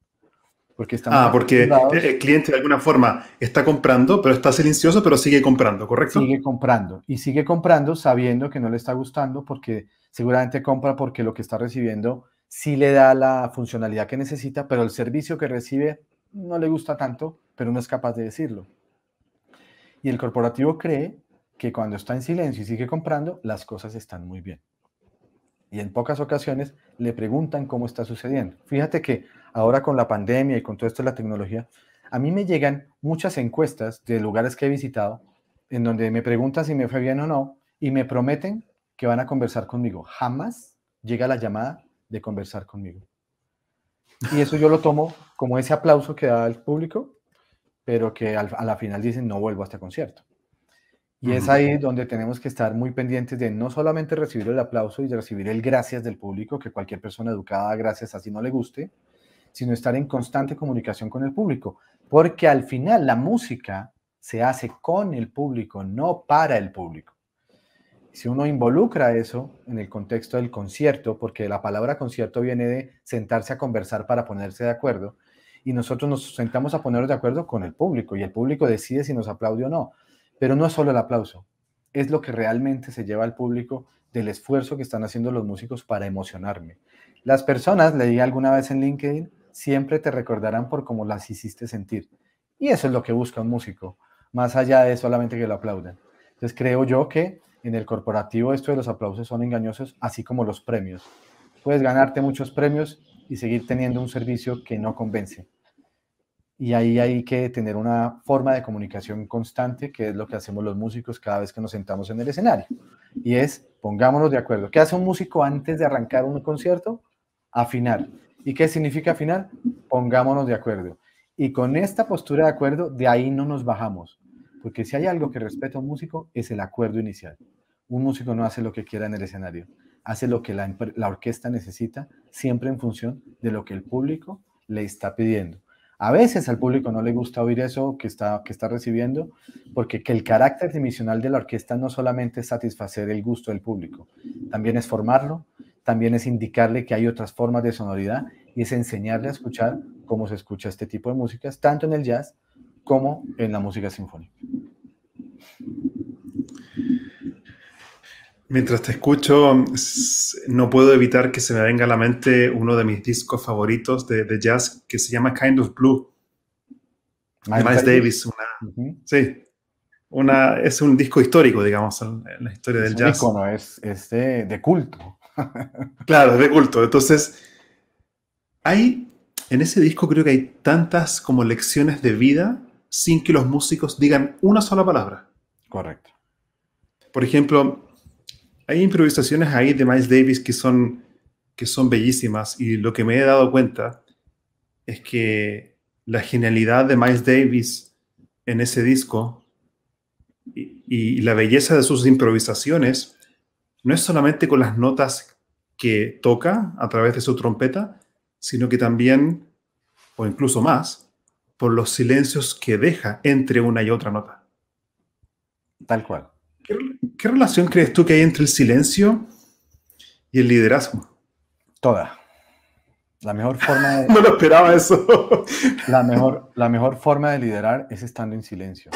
Speaker 3: Porque ah, porque el
Speaker 2: cliente de alguna forma está comprando, pero está silencioso, pero sigue comprando, ¿correcto? Sigue comprando
Speaker 3: y sigue comprando sabiendo que no le está gustando porque seguramente compra porque lo que está recibiendo sí le da la funcionalidad que necesita, pero el servicio que recibe no le gusta tanto, pero no es capaz de decirlo. Y el corporativo cree que cuando está en silencio y sigue comprando, las cosas están muy bien. Y en pocas ocasiones le preguntan cómo está sucediendo. Fíjate que ahora con la pandemia y con todo esto de la tecnología, a mí me llegan muchas encuestas de lugares que he visitado en donde me preguntan si me fue bien o no y me prometen que van a conversar conmigo. Jamás llega la llamada de conversar conmigo. Y eso yo lo tomo como ese aplauso que da el público, pero que a la final dicen no vuelvo a este concierto. Y es ahí donde tenemos que estar muy pendientes de no solamente recibir el aplauso y de recibir el gracias del público, que cualquier persona educada gracias así no le guste, sino estar en constante comunicación con el público, porque al final la música se hace con el público, no para el público si uno involucra eso en el contexto del concierto, porque la palabra concierto viene de sentarse a conversar para ponerse de acuerdo, y nosotros nos sentamos a ponernos de acuerdo con el público, y el público decide si nos aplaude o no. Pero no es solo el aplauso, es lo que realmente se lleva al público del esfuerzo que están haciendo los músicos para emocionarme. Las personas, le leí alguna vez en LinkedIn, siempre te recordarán por cómo las hiciste sentir. Y eso es lo que busca un músico, más allá de solamente que lo aplaudan. Entonces creo yo que en el corporativo esto de los aplausos son engañosos, así como los premios. Puedes ganarte muchos premios y seguir teniendo un servicio que no convence. Y ahí hay que tener una forma de comunicación constante, que es lo que hacemos los músicos cada vez que nos sentamos en el escenario. Y es, pongámonos de acuerdo. ¿Qué hace un músico antes de arrancar un concierto? Afinar. ¿Y qué significa afinar? Pongámonos de acuerdo. Y con esta postura de acuerdo, de ahí no nos bajamos. Porque si hay algo que respeta a un músico, es el acuerdo inicial un músico no hace lo que quiera en el escenario, hace lo que la, orquesta necesita, siempre en función de lo que el público le está pidiendo. A veces al público no le gusta oír eso que está, que está recibiendo, porque el carácter dimensional de la orquesta no solamente es satisfacer el gusto del público, también es formarlo, también es indicarle que hay otras formas de sonoridad y es enseñarle a escuchar cómo se escucha este tipo de músicas, tanto en el jazz como en la música sinfónica. Mientras
Speaker 2: te escucho, no puedo evitar que se me venga a la mente uno de mis discos favoritos de, jazz que se llama Kind of Blue. Miles Davis, una, sí, una, es un disco histórico, digamos, en la historia del jazz.
Speaker 3: Icono, es, es de, culto.
Speaker 2: claro, es de culto. Entonces, hay, en ese disco creo que hay tantas como lecciones de vida sin que los músicos digan una sola palabra. Correcto. Por ejemplo, hay improvisaciones ahí de Miles Davis que son, que son bellísimas y lo que me he dado cuenta es que la genialidad de Miles Davis en ese disco y la belleza de sus improvisaciones no es solamente con las notas que toca a través de su trompeta, sino que también, o incluso más, por los silencios que deja entre una y otra nota. Tal cual. ¿Qué relación crees tú que hay entre el silencio
Speaker 3: y el liderazgo? Toda. La mejor forma de... no lo esperaba eso. la, mejor, la mejor forma de liderar es estando en silencio.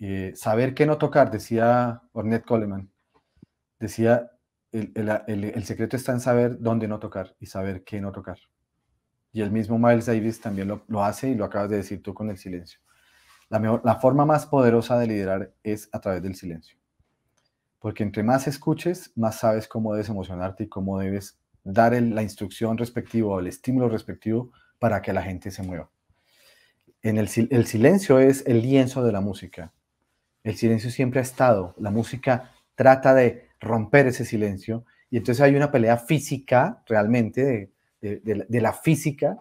Speaker 3: Eh, saber qué no tocar, decía Ornette Coleman. Decía, el, secreto está en saber dónde no tocar y saber qué no tocar. Y el mismo Miles Davis también lo, lo hace y lo acabas de decir tú con el silencio. La, mejor, la forma más poderosa de liderar es a través del silencio porque entre más escuches, más sabes cómo debes emocionarte y cómo debes dar la instrucción respectiva o el estímulo respectivo para que la gente se mueva. En el, silencio es el lienzo de la música. El silencio siempre ha estado. La música trata de romper ese silencio y entonces hay una pelea física realmente de, la, física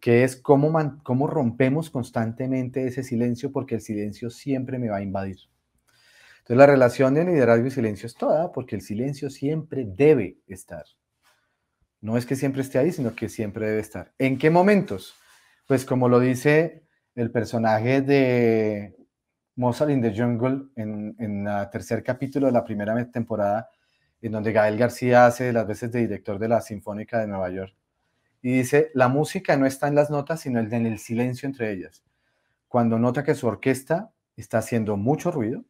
Speaker 3: que es cómo rompemos constantemente ese silencio porque el silencio siempre me va a invadir. Entonces la relación de liderazgo y silencio es toda, porque el silencio siempre debe estar. No es que siempre esté ahí, sino que siempre debe estar. ¿En qué momentos? Pues como lo dice el personaje de Mozart in the Jungle en, en el tercer capítulo de la primera temporada, en donde Gael García hace las veces de director de la Sinfónica de Nueva York. Y dice, la música no está en las notas, sino en el silencio entre ellas. Cuando nota que su orquesta está haciendo mucho ruido,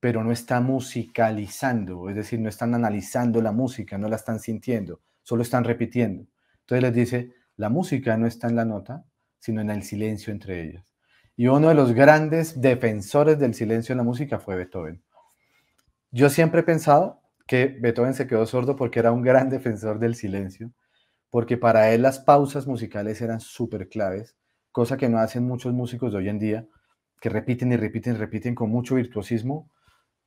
Speaker 3: pero no está musicalizando, es decir, no están analizando la música, no la están sintiendo, solo están repitiendo. Entonces les dice, la música no está en la nota, sino en el silencio entre ellas. Y uno de los grandes defensores del silencio en la música fue Beethoven. Yo siempre he pensado que Beethoven se quedó sordo porque era un gran defensor del silencio, porque para él las pausas musicales eran súper claves, cosa que no hacen muchos músicos de hoy en día, que repiten y repiten y repiten con mucho virtuosismo,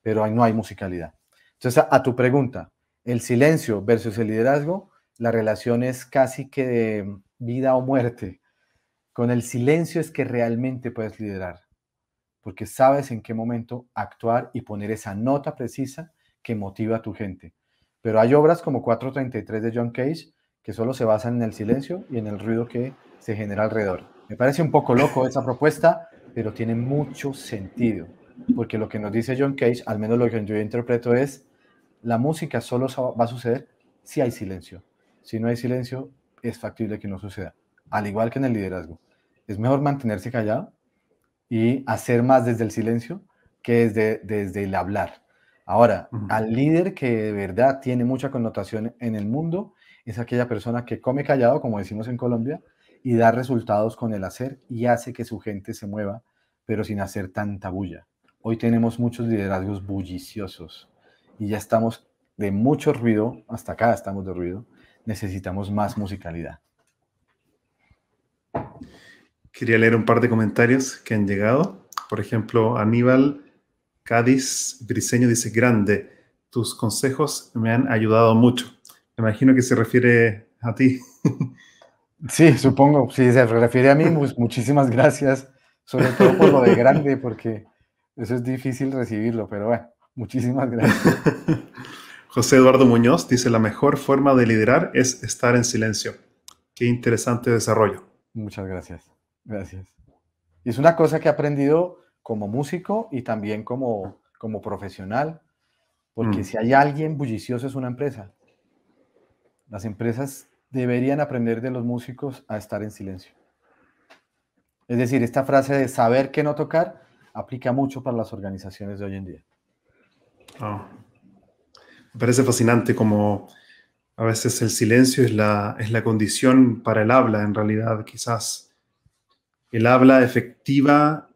Speaker 3: pero ahí no hay musicalidad. Entonces, a, tu pregunta, el silencio versus el liderazgo, la relación es casi que de vida o muerte. Con el silencio es que realmente puedes liderar, porque sabes en qué momento actuar y poner esa nota precisa que motiva a tu gente. Pero hay obras como 433 de John Cage que solo se basan en el silencio y en el ruido que se genera alrededor. Me parece un poco loco esa propuesta, pero tiene mucho sentido porque lo que nos dice John Cage, al menos lo que yo interpreto es, la música solo va a suceder si hay silencio. Si no hay silencio, es factible que no suceda. Al igual que en el liderazgo. Es mejor mantenerse callado y hacer más desde el silencio que desde, desde el hablar. Ahora, al líder que de verdad tiene mucha connotación en el mundo, es aquella persona que come callado, como decimos en Colombia, y da resultados con el hacer y hace que su gente se mueva, pero sin hacer tanta bulla hoy tenemos muchos liderazgos bulliciosos y ya estamos de mucho ruido, hasta acá estamos de ruido, necesitamos más musicalidad.
Speaker 2: Quería leer un par de comentarios que han llegado. Por ejemplo, Aníbal Cádiz Briseño dice, grande, tus consejos me han ayudado mucho. Me imagino que se refiere a ti. Sí,
Speaker 3: supongo, si se refiere a mí, pues muchísimas gracias, sobre todo por lo de grande, porque eso es difícil recibirlo, pero bueno, muchísimas gracias. José
Speaker 2: Eduardo Muñoz dice, la mejor forma de liderar es estar en silencio. Qué interesante desarrollo.
Speaker 3: Muchas gracias. Gracias. Y es una cosa que he aprendido como músico y también como, como profesional, porque mm. si hay alguien bullicioso es una empresa. Las empresas deberían aprender de los músicos a estar en silencio. Es decir, esta frase de saber qué no tocar aplica mucho para las organizaciones de hoy en día.
Speaker 2: Me parece fascinante como a veces el silencio es la, es la condición para el habla, en realidad quizás el habla efectiva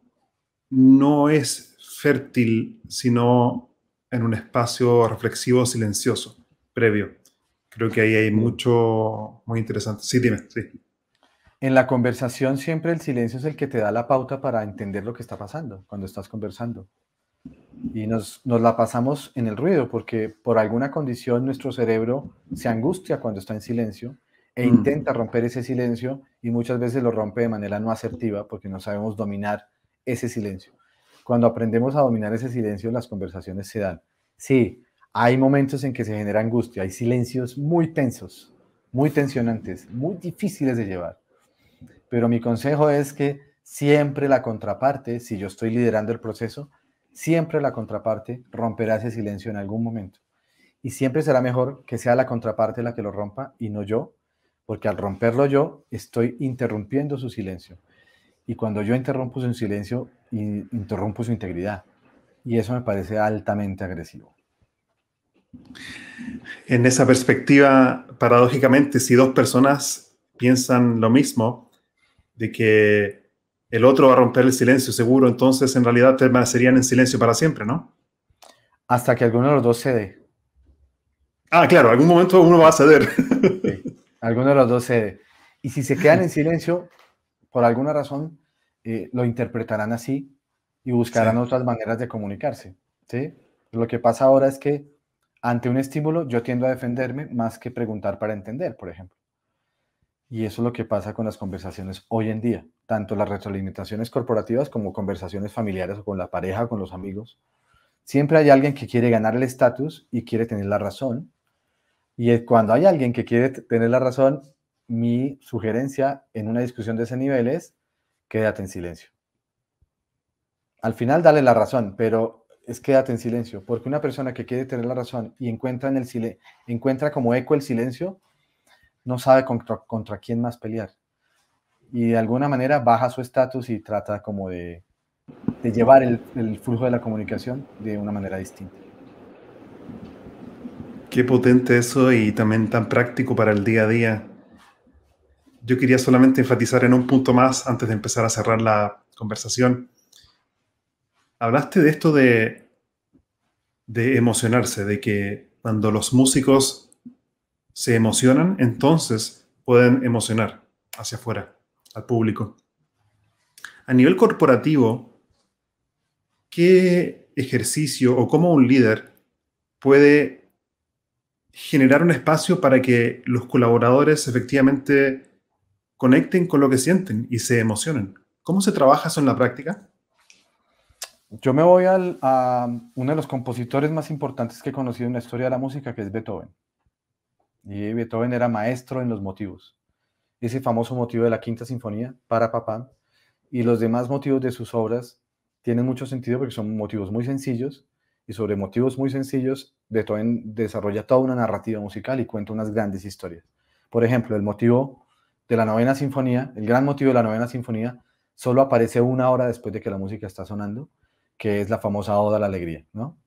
Speaker 2: no es fértil, sino en un espacio reflexivo, silencioso, previo. Creo que ahí hay mucho muy interesante. Sí, dime, sí.
Speaker 3: En la conversación siempre el silencio es el que te da la pauta para entender lo que está pasando cuando estás conversando. Y nos, la pasamos en el ruido porque por alguna condición nuestro cerebro se angustia cuando está en silencio e mm. intenta romper ese silencio y muchas veces lo rompe de manera no asertiva porque no sabemos dominar ese silencio. Cuando aprendemos a dominar ese silencio, las conversaciones se dan. Sí, hay momentos en que se genera angustia, hay silencios muy tensos, muy tensionantes, muy difíciles de llevar pero mi consejo es que siempre la contraparte, si yo estoy liderando el proceso, siempre la contraparte romperá ese silencio en algún momento. Y siempre será mejor que sea la contraparte la que lo rompa y no yo, porque al romperlo yo estoy interrumpiendo su silencio. Y cuando yo interrumpo su silencio, interrumpo su integridad. Y eso me parece altamente agresivo.
Speaker 2: En esa perspectiva, paradójicamente, si dos personas piensan lo mismo, de que el otro va a romper el silencio seguro, entonces en realidad permanecerían en silencio para siempre, ¿no?
Speaker 3: Hasta que alguno de los dos cede. Ah, claro, algún momento uno va a ceder. alguno de los dos cede. Y si se quedan en silencio, por alguna razón, eh, lo interpretarán así y buscarán otras maneras de comunicarse. ¿sí? Lo que pasa ahora es que ante un estímulo yo tiendo a defenderme más que preguntar para entender, por ejemplo. Y eso es lo que pasa con las conversaciones hoy en día, tanto las retroalimentaciones corporativas como conversaciones familiares o con la pareja, o con los amigos. Siempre hay alguien que quiere ganar el estatus y quiere tener la razón. Y cuando hay alguien que quiere tener la razón, mi sugerencia en una discusión de ese nivel es quédate en silencio. Al final dale la razón, pero es quédate en silencio, porque una persona que quiere tener la razón y encuentra, encuentra como eco el silencio, no sabe contra, quién más pelear. Y de alguna manera baja su estatus y trata como de, llevar el, flujo de la comunicación de una manera distinta.
Speaker 2: Qué potente eso y también tan práctico para el día a día. Yo quería solamente enfatizar en un punto más antes de empezar a cerrar la conversación. Hablaste de esto de, de emocionarse, de que cuando los músicos se emocionan, entonces pueden emocionar hacia afuera, al público. A nivel corporativo, ¿qué ejercicio o cómo un líder puede generar un espacio para que los colaboradores efectivamente conecten con lo que sienten y se emocionen? ¿Cómo se trabaja eso en la práctica?
Speaker 3: Yo me voy al, a uno de los compositores más importantes que he conocido en la historia de la música, que es Beethoven. Y Beethoven era maestro en los motivos. Ese famoso motivo de la Quinta Sinfonía para papá y los demás motivos de sus obras tienen mucho sentido porque son motivos muy sencillos y sobre motivos muy sencillos Beethoven desarrolla toda una narrativa musical y cuenta unas grandes historias. Por ejemplo, el motivo de la novena sinfonía, el gran motivo de la novena sinfonía, solo aparece una hora después de que la música está sonando, que es la famosa Oda a la Alegría, ¿no?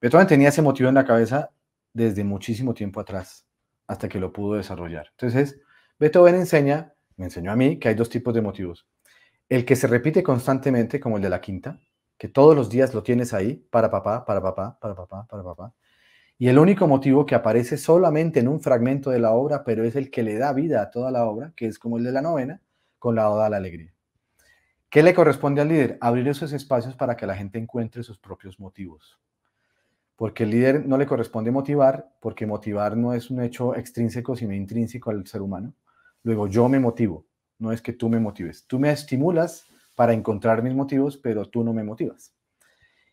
Speaker 3: Beethoven tenía ese motivo en la cabeza desde muchísimo tiempo atrás, hasta que lo pudo desarrollar. Entonces, Beethoven enseña, me enseñó a mí, que hay dos tipos de motivos. El que se repite constantemente, como el de la quinta, que todos los días lo tienes ahí, para papá, para papá, para papá, para papá. Y el único motivo que aparece solamente en un fragmento de la obra, pero es el que le da vida a toda la obra, que es como el de la novena, con la Oda a la Alegría. ¿Qué le corresponde al líder? Abrir esos espacios para que la gente encuentre sus propios motivos porque el líder no le corresponde motivar, porque motivar no es un hecho extrínseco, sino intrínseco al ser humano. Luego, yo me motivo, no es que tú me motives. Tú me estimulas para encontrar mis motivos, pero tú no me motivas.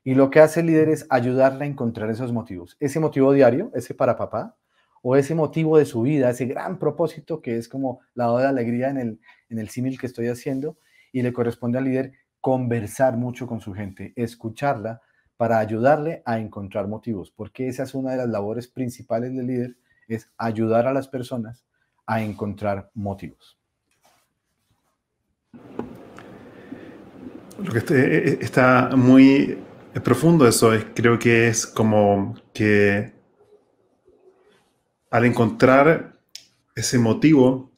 Speaker 3: Y lo que hace el líder es ayudarle a encontrar esos motivos. Ese motivo diario, ese para papá, o ese motivo de su vida, ese gran propósito que es como la oda de alegría en el, en el símil que estoy haciendo, y le corresponde al líder conversar mucho con su gente, escucharla para ayudarle a encontrar motivos, porque esa es una de las labores principales del líder, es ayudar a las personas a encontrar motivos.
Speaker 2: Lo que este, eh, eh, está muy profundo eso, creo que es como que al encontrar ese motivo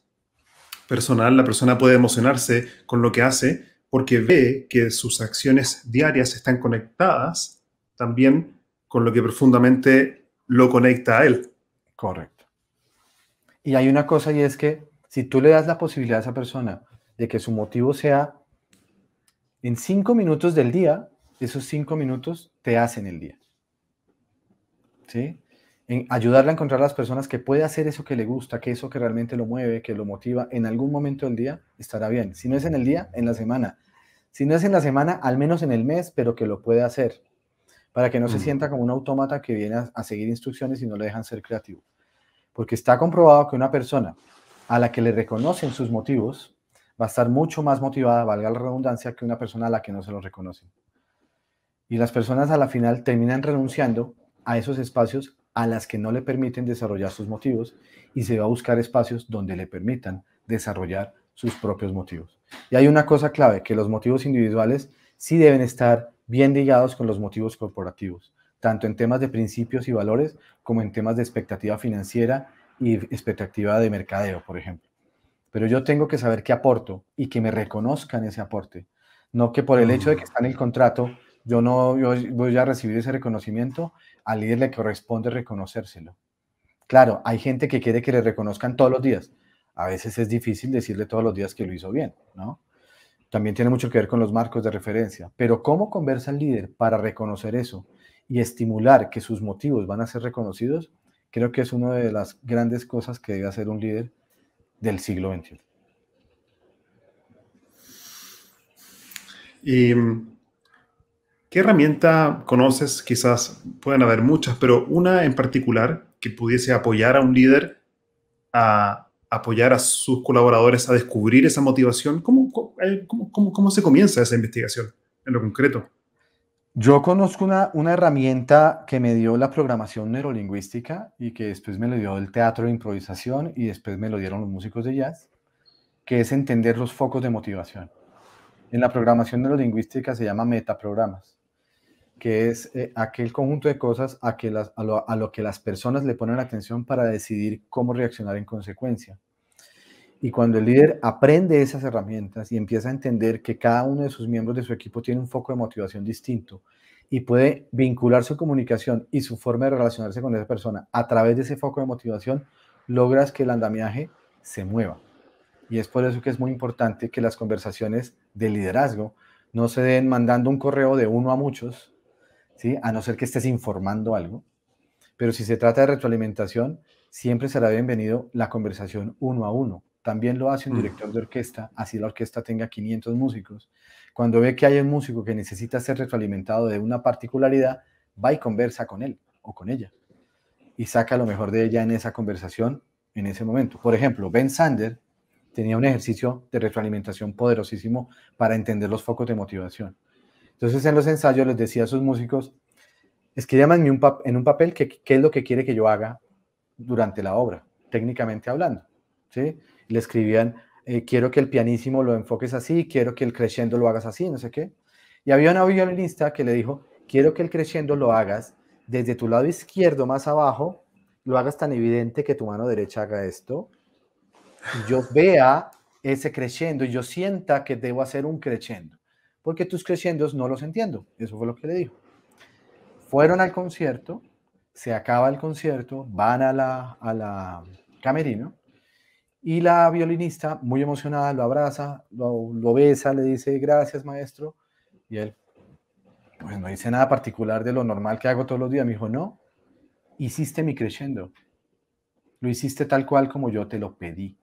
Speaker 2: personal, la persona puede emocionarse con lo que hace porque ve que sus acciones diarias están conectadas también con lo que profundamente lo conecta a él. Correcto.
Speaker 3: Y hay una cosa y es que si tú le das la posibilidad a esa persona de que su motivo sea en cinco minutos del día, esos cinco minutos te hacen el día. ¿Sí? en ayudarle a encontrar las personas que puede hacer eso que le gusta, que eso que realmente lo mueve, que lo motiva, en algún momento del día estará bien. Si no es en el día, en la semana. Si no es en la semana, al menos en el mes, pero que lo puede hacer, para que no se mm. sienta como un autómata que viene a, seguir instrucciones y no le dejan ser creativo. Porque está comprobado que una persona a la que le reconocen sus motivos va a estar mucho más motivada, valga la redundancia, que una persona a la que no se lo reconocen. Y las personas a la final terminan renunciando a esos espacios a las que no le permiten desarrollar sus motivos y se va a buscar espacios donde le permitan desarrollar sus propios motivos. Y hay una cosa clave, que los motivos individuales sí deben estar bien ligados con los motivos corporativos, tanto en temas de principios y valores como en temas de expectativa financiera y expectativa de mercadeo, por ejemplo. Pero yo tengo que saber qué aporto y que me reconozcan ese aporte, no que por el hecho de que ah. está en el contrato yo no voy a recibir ese reconocimiento al líder le corresponde reconocérselo. Claro, hay gente que quiere que le reconozcan todos los días. A veces es difícil decirle todos los días que lo hizo bien, ¿no? También tiene mucho que ver con los marcos de referencia. Pero ¿cómo conversa el líder para reconocer eso y estimular que sus motivos van a ser reconocidos? Creo que es una de las grandes cosas que debe hacer un líder del siglo XXI. Y mm, ¿Qué herramienta
Speaker 2: conoces? Quizás pueden haber muchas, pero una en particular que pudiese apoyar a un líder a apoyar a sus colaboradores a descubrir esa motivación. Eh, ¿Cómo,
Speaker 3: cómo, cómo, se comienza esa investigación en lo concreto? Yo conozco una, una, herramienta que me dio la programación neurolingüística y que después me lo dio el teatro de improvisación y después me lo dieron los músicos de jazz, que es entender los focos de motivación. En la programación neurolingüística se llama metaprogramas que es eh, aquel conjunto de cosas a, que lo, a lo que las personas le ponen atención para decidir cómo reaccionar en consecuencia. Y cuando el líder aprende esas herramientas y empieza a entender que cada uno de sus miembros de su equipo tiene un foco de motivación distinto y puede vincular su comunicación y su forma de relacionarse con esa persona a través de ese foco de motivación, logras que el andamiaje se mueva. Y es por eso que es muy importante que las conversaciones de liderazgo no se den mandando un correo de uno a muchos, a no ser que estés informando algo. Pero si se trata de retroalimentación, siempre será bienvenido la conversación uno a uno. También lo hace un mm. director de orquesta, así la orquesta tenga 500 músicos. Cuando ve que hay un músico que necesita ser retroalimentado de una particularidad, va y conversa con él o con ella y saca lo mejor de ella en esa conversación en ese momento. Por ejemplo, Ben Sander tenía un ejercicio de retroalimentación poderosísimo para entender los focos de motivación. Entonces en los ensayos les decía a sus músicos, escriban en un, en un papel qué, es lo que quiere que yo haga durante la obra, técnicamente hablando. ¿sí? Le escribían, eh, quiero que el pianísimo lo enfoques así, quiero que el crescendo lo hagas así, no sé qué. Y había una violinista que le dijo, quiero que el crescendo lo hagas desde tu lado izquierdo más abajo, lo hagas tan evidente que tu mano derecha haga esto, y yo vea ese crescendo y yo sienta que debo hacer un crescendo porque tus creciendos no los entiendo. Eso fue lo que le dijo. Fueron al concierto, se acaba el concierto, van a la, a la camerino y la violinista, muy emocionada, lo abraza, lo, lo besa, le dice gracias maestro y él pues no dice nada particular de lo normal que hago todos los días. Me dijo, no, hiciste mi creciendo. Lo hiciste tal cual como yo te lo pedí.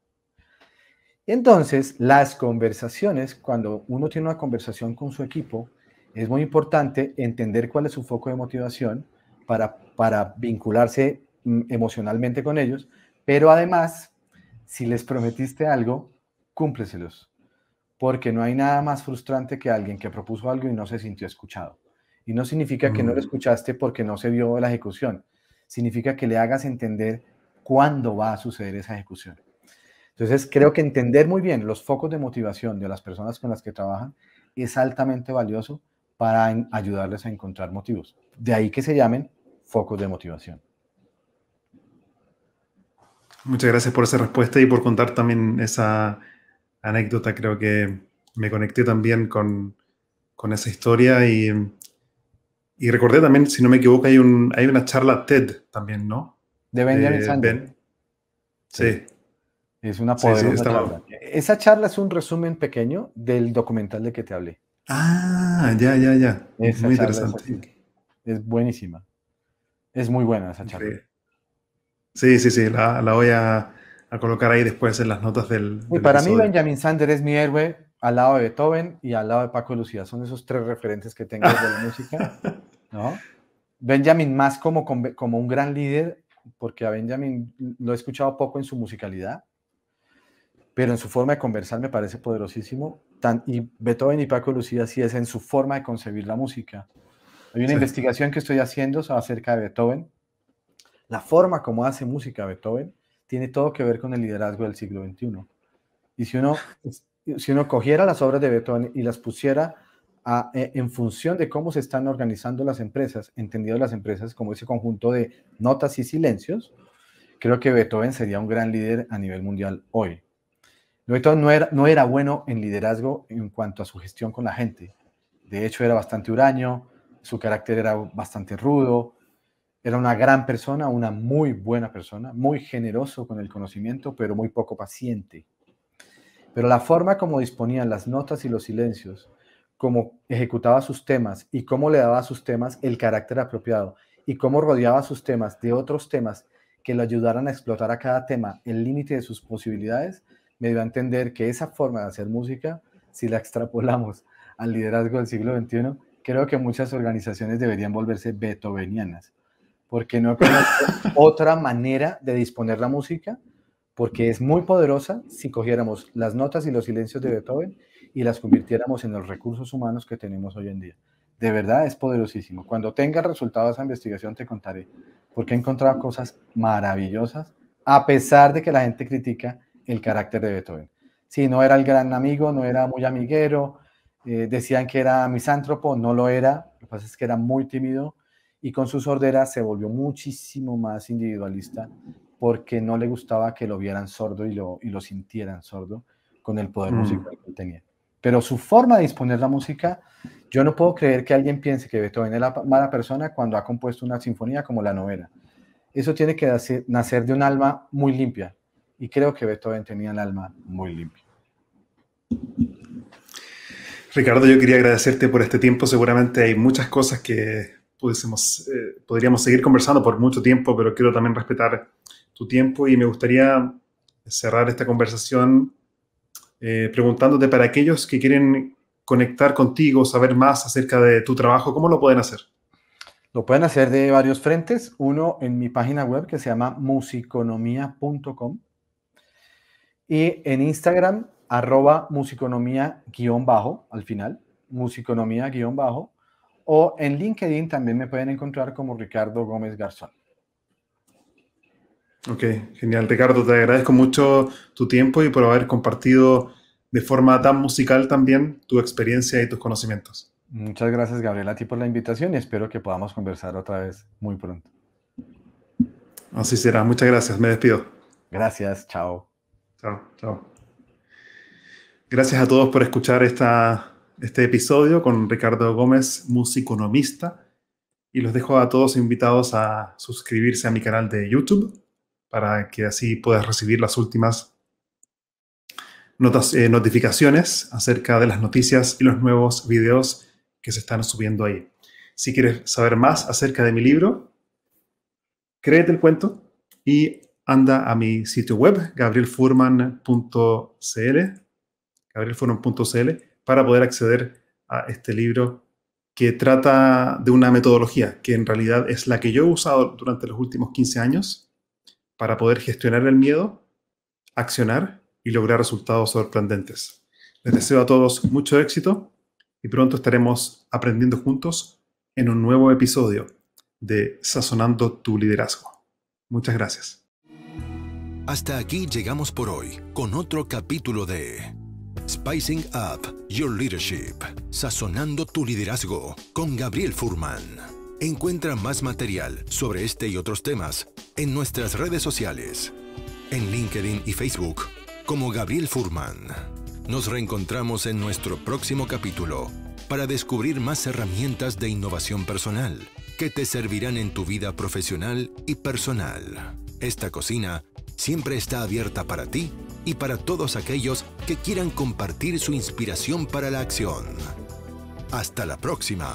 Speaker 3: Entonces, las conversaciones, cuando uno tiene una conversación con su equipo, es muy importante entender cuál es su foco de motivación para, vincularse mm, emocionalmente con ellos, pero además, si les prometiste algo, cúmpleselos, porque no hay nada más frustrante que alguien que propuso algo y no se sintió escuchado. Y no significa que no lo mm. escuchaste porque no se vio la ejecución, significa que le hagas entender cuándo va a suceder esa ejecución. Entonces, creo que entender muy bien los focos de motivación de las personas con las que trabajan es altamente valioso para ayudarles a encontrar motivos. De ahí que se llamen focos de motivación.
Speaker 2: Muchas gracias por esa respuesta y por contar también esa anécdota. Creo que me conecté también con, con esa historia y, recordé también, si no me equivoco, hay, hay una charla TED también, ¿no? De eh,
Speaker 3: sí. Es una poderosa Esa charla es un resumen pequeño del documental de que te hablé. Ah, ya, ya, ya. Es muy interesante. Es, buenísima. Es muy buena esa charla. Sí, sí, sí. La,
Speaker 2: voy a, colocar ahí después en las notas del. del para mí,
Speaker 3: Benjamin Sander es mi héroe al lado de Beethoven y al lado de Paco Lucía. Son esos tres referentes que tengo de la música. ¿no? Benjamin más como un gran líder, porque a Benjamin lo he escuchado poco en su musicalidad, pero en su forma de conversar me parece poderosísimo. Tan, y Beethoven y Paco Lucía sí es en su forma de concebir la música. Hay una investigación que estoy haciendo acerca de Beethoven. La forma como hace música Beethoven tiene todo que ver con el liderazgo del siglo XXI. Y si uno, si uno cogiera las obras de Beethoven y las pusiera a, e, en función de cómo se están organizando las empresas, entendido las empresas como ese conjunto de notas y silencios, creo que Beethoven sería un gran líder a nivel mundial hoy no era, bueno en liderazgo en cuanto a su gestión con la gente. De hecho, era bastante huraño, su carácter era bastante rudo, era una gran persona, una muy buena persona, muy generoso con el conocimiento, pero muy poco paciente. Pero la forma como disponían las notas y los silencios, cómo ejecutaba sus temas y cómo le daba a sus temas el carácter apropiado y cómo rodeaba sus temas de otros temas que lo ayudaran a explotar a cada tema el límite de sus posibilidades, me dio a entender que esa forma de hacer música, si la extrapolamos al liderazgo del siglo XXI, creo que muchas organizaciones deberían volverse beethovenianas, porque no hay otra manera de disponer la música, porque es muy poderosa si cogiéramos las notas y los silencios de Beethoven y las convirtiéramos en los recursos humanos que tenemos hoy en día. De verdad es poderosísimo. Cuando tenga resultados de esa investigación te contaré, porque he encontrado cosas maravillosas, a pesar de que la gente critica el carácter de Beethoven. Sí, no era el gran amigo, no era muy amiguero, eh, decían que era misántropo, no lo era, lo que pasa es que era muy tímido y con su sordera se volvió muchísimo más individualista porque no le gustaba que lo vieran sordo y lo, y lo sintieran sordo con el poder mm. musical que tenía. Pero su forma de disponer la música, yo no puedo creer que alguien piense que Beethoven es la mala persona cuando ha compuesto una sinfonía como la novela. Eso tiene que nacer de un alma muy limpia, y creo que Beethoven tenía el alma muy limpia.
Speaker 2: Ricardo, yo quería agradecerte por este tiempo. Seguramente hay muchas cosas que pudiésemos, eh, podríamos seguir conversando por mucho tiempo, pero quiero también respetar tu tiempo y me gustaría cerrar esta conversación eh, preguntándote para aquellos que quieren conectar contigo, saber más acerca de tu trabajo, ¿cómo lo pueden hacer?
Speaker 3: Lo pueden hacer de varios frentes. Uno en mi página web que se llama musiconomía.com y en Instagram, arroba musiconomía bajo, al final, musiconomía bajo. O en LinkedIn también me pueden encontrar como Ricardo Gómez Garzón.
Speaker 2: Ok, genial. Ricardo, te agradezco mucho tu tiempo y por haber compartido de forma tan musical
Speaker 3: también tu experiencia y tus conocimientos. Muchas gracias, Gabriela, a ti por la invitación y espero que podamos conversar otra vez muy pronto.
Speaker 2: Así será. Muchas gracias. Me despido.
Speaker 3: Gracias. Chao. Chao, chao.
Speaker 2: Gracias a todos por escuchar esta, este episodio con Ricardo Gómez, musiconomista. Y los dejo a todos invitados a suscribirse a mi canal de YouTube para que así puedas recibir las últimas notas, eh, notificaciones acerca de las noticias y los nuevos videos que se están subiendo ahí. Si quieres saber más acerca de mi libro, créete el cuento y anda a mi sitio web, gabrielfurman.cl, gabrielfurman.cl, para poder acceder a este libro que trata de una metodología que en realidad es la que yo he usado durante los últimos 15 años para poder gestionar el miedo, accionar y lograr resultados sorprendentes. Les deseo a todos mucho éxito y pronto estaremos aprendiendo juntos en un nuevo episodio de Sazonando tu Liderazgo. Muchas gracias.
Speaker 1: Hasta aquí llegamos por hoy con otro capítulo de Spicing Up Your Leadership, sazonando tu liderazgo con Gabriel Furman. Encuentra más material sobre este y otros temas en nuestras redes sociales, en LinkedIn y Facebook como Gabriel Furman. Nos reencontramos en nuestro próximo capítulo para descubrir más herramientas de innovación personal que te servirán en tu vida profesional y personal. Esta cocina siempre está abierta para ti y para todos aquellos que quieran compartir su inspiración para la acción. Hasta la próxima.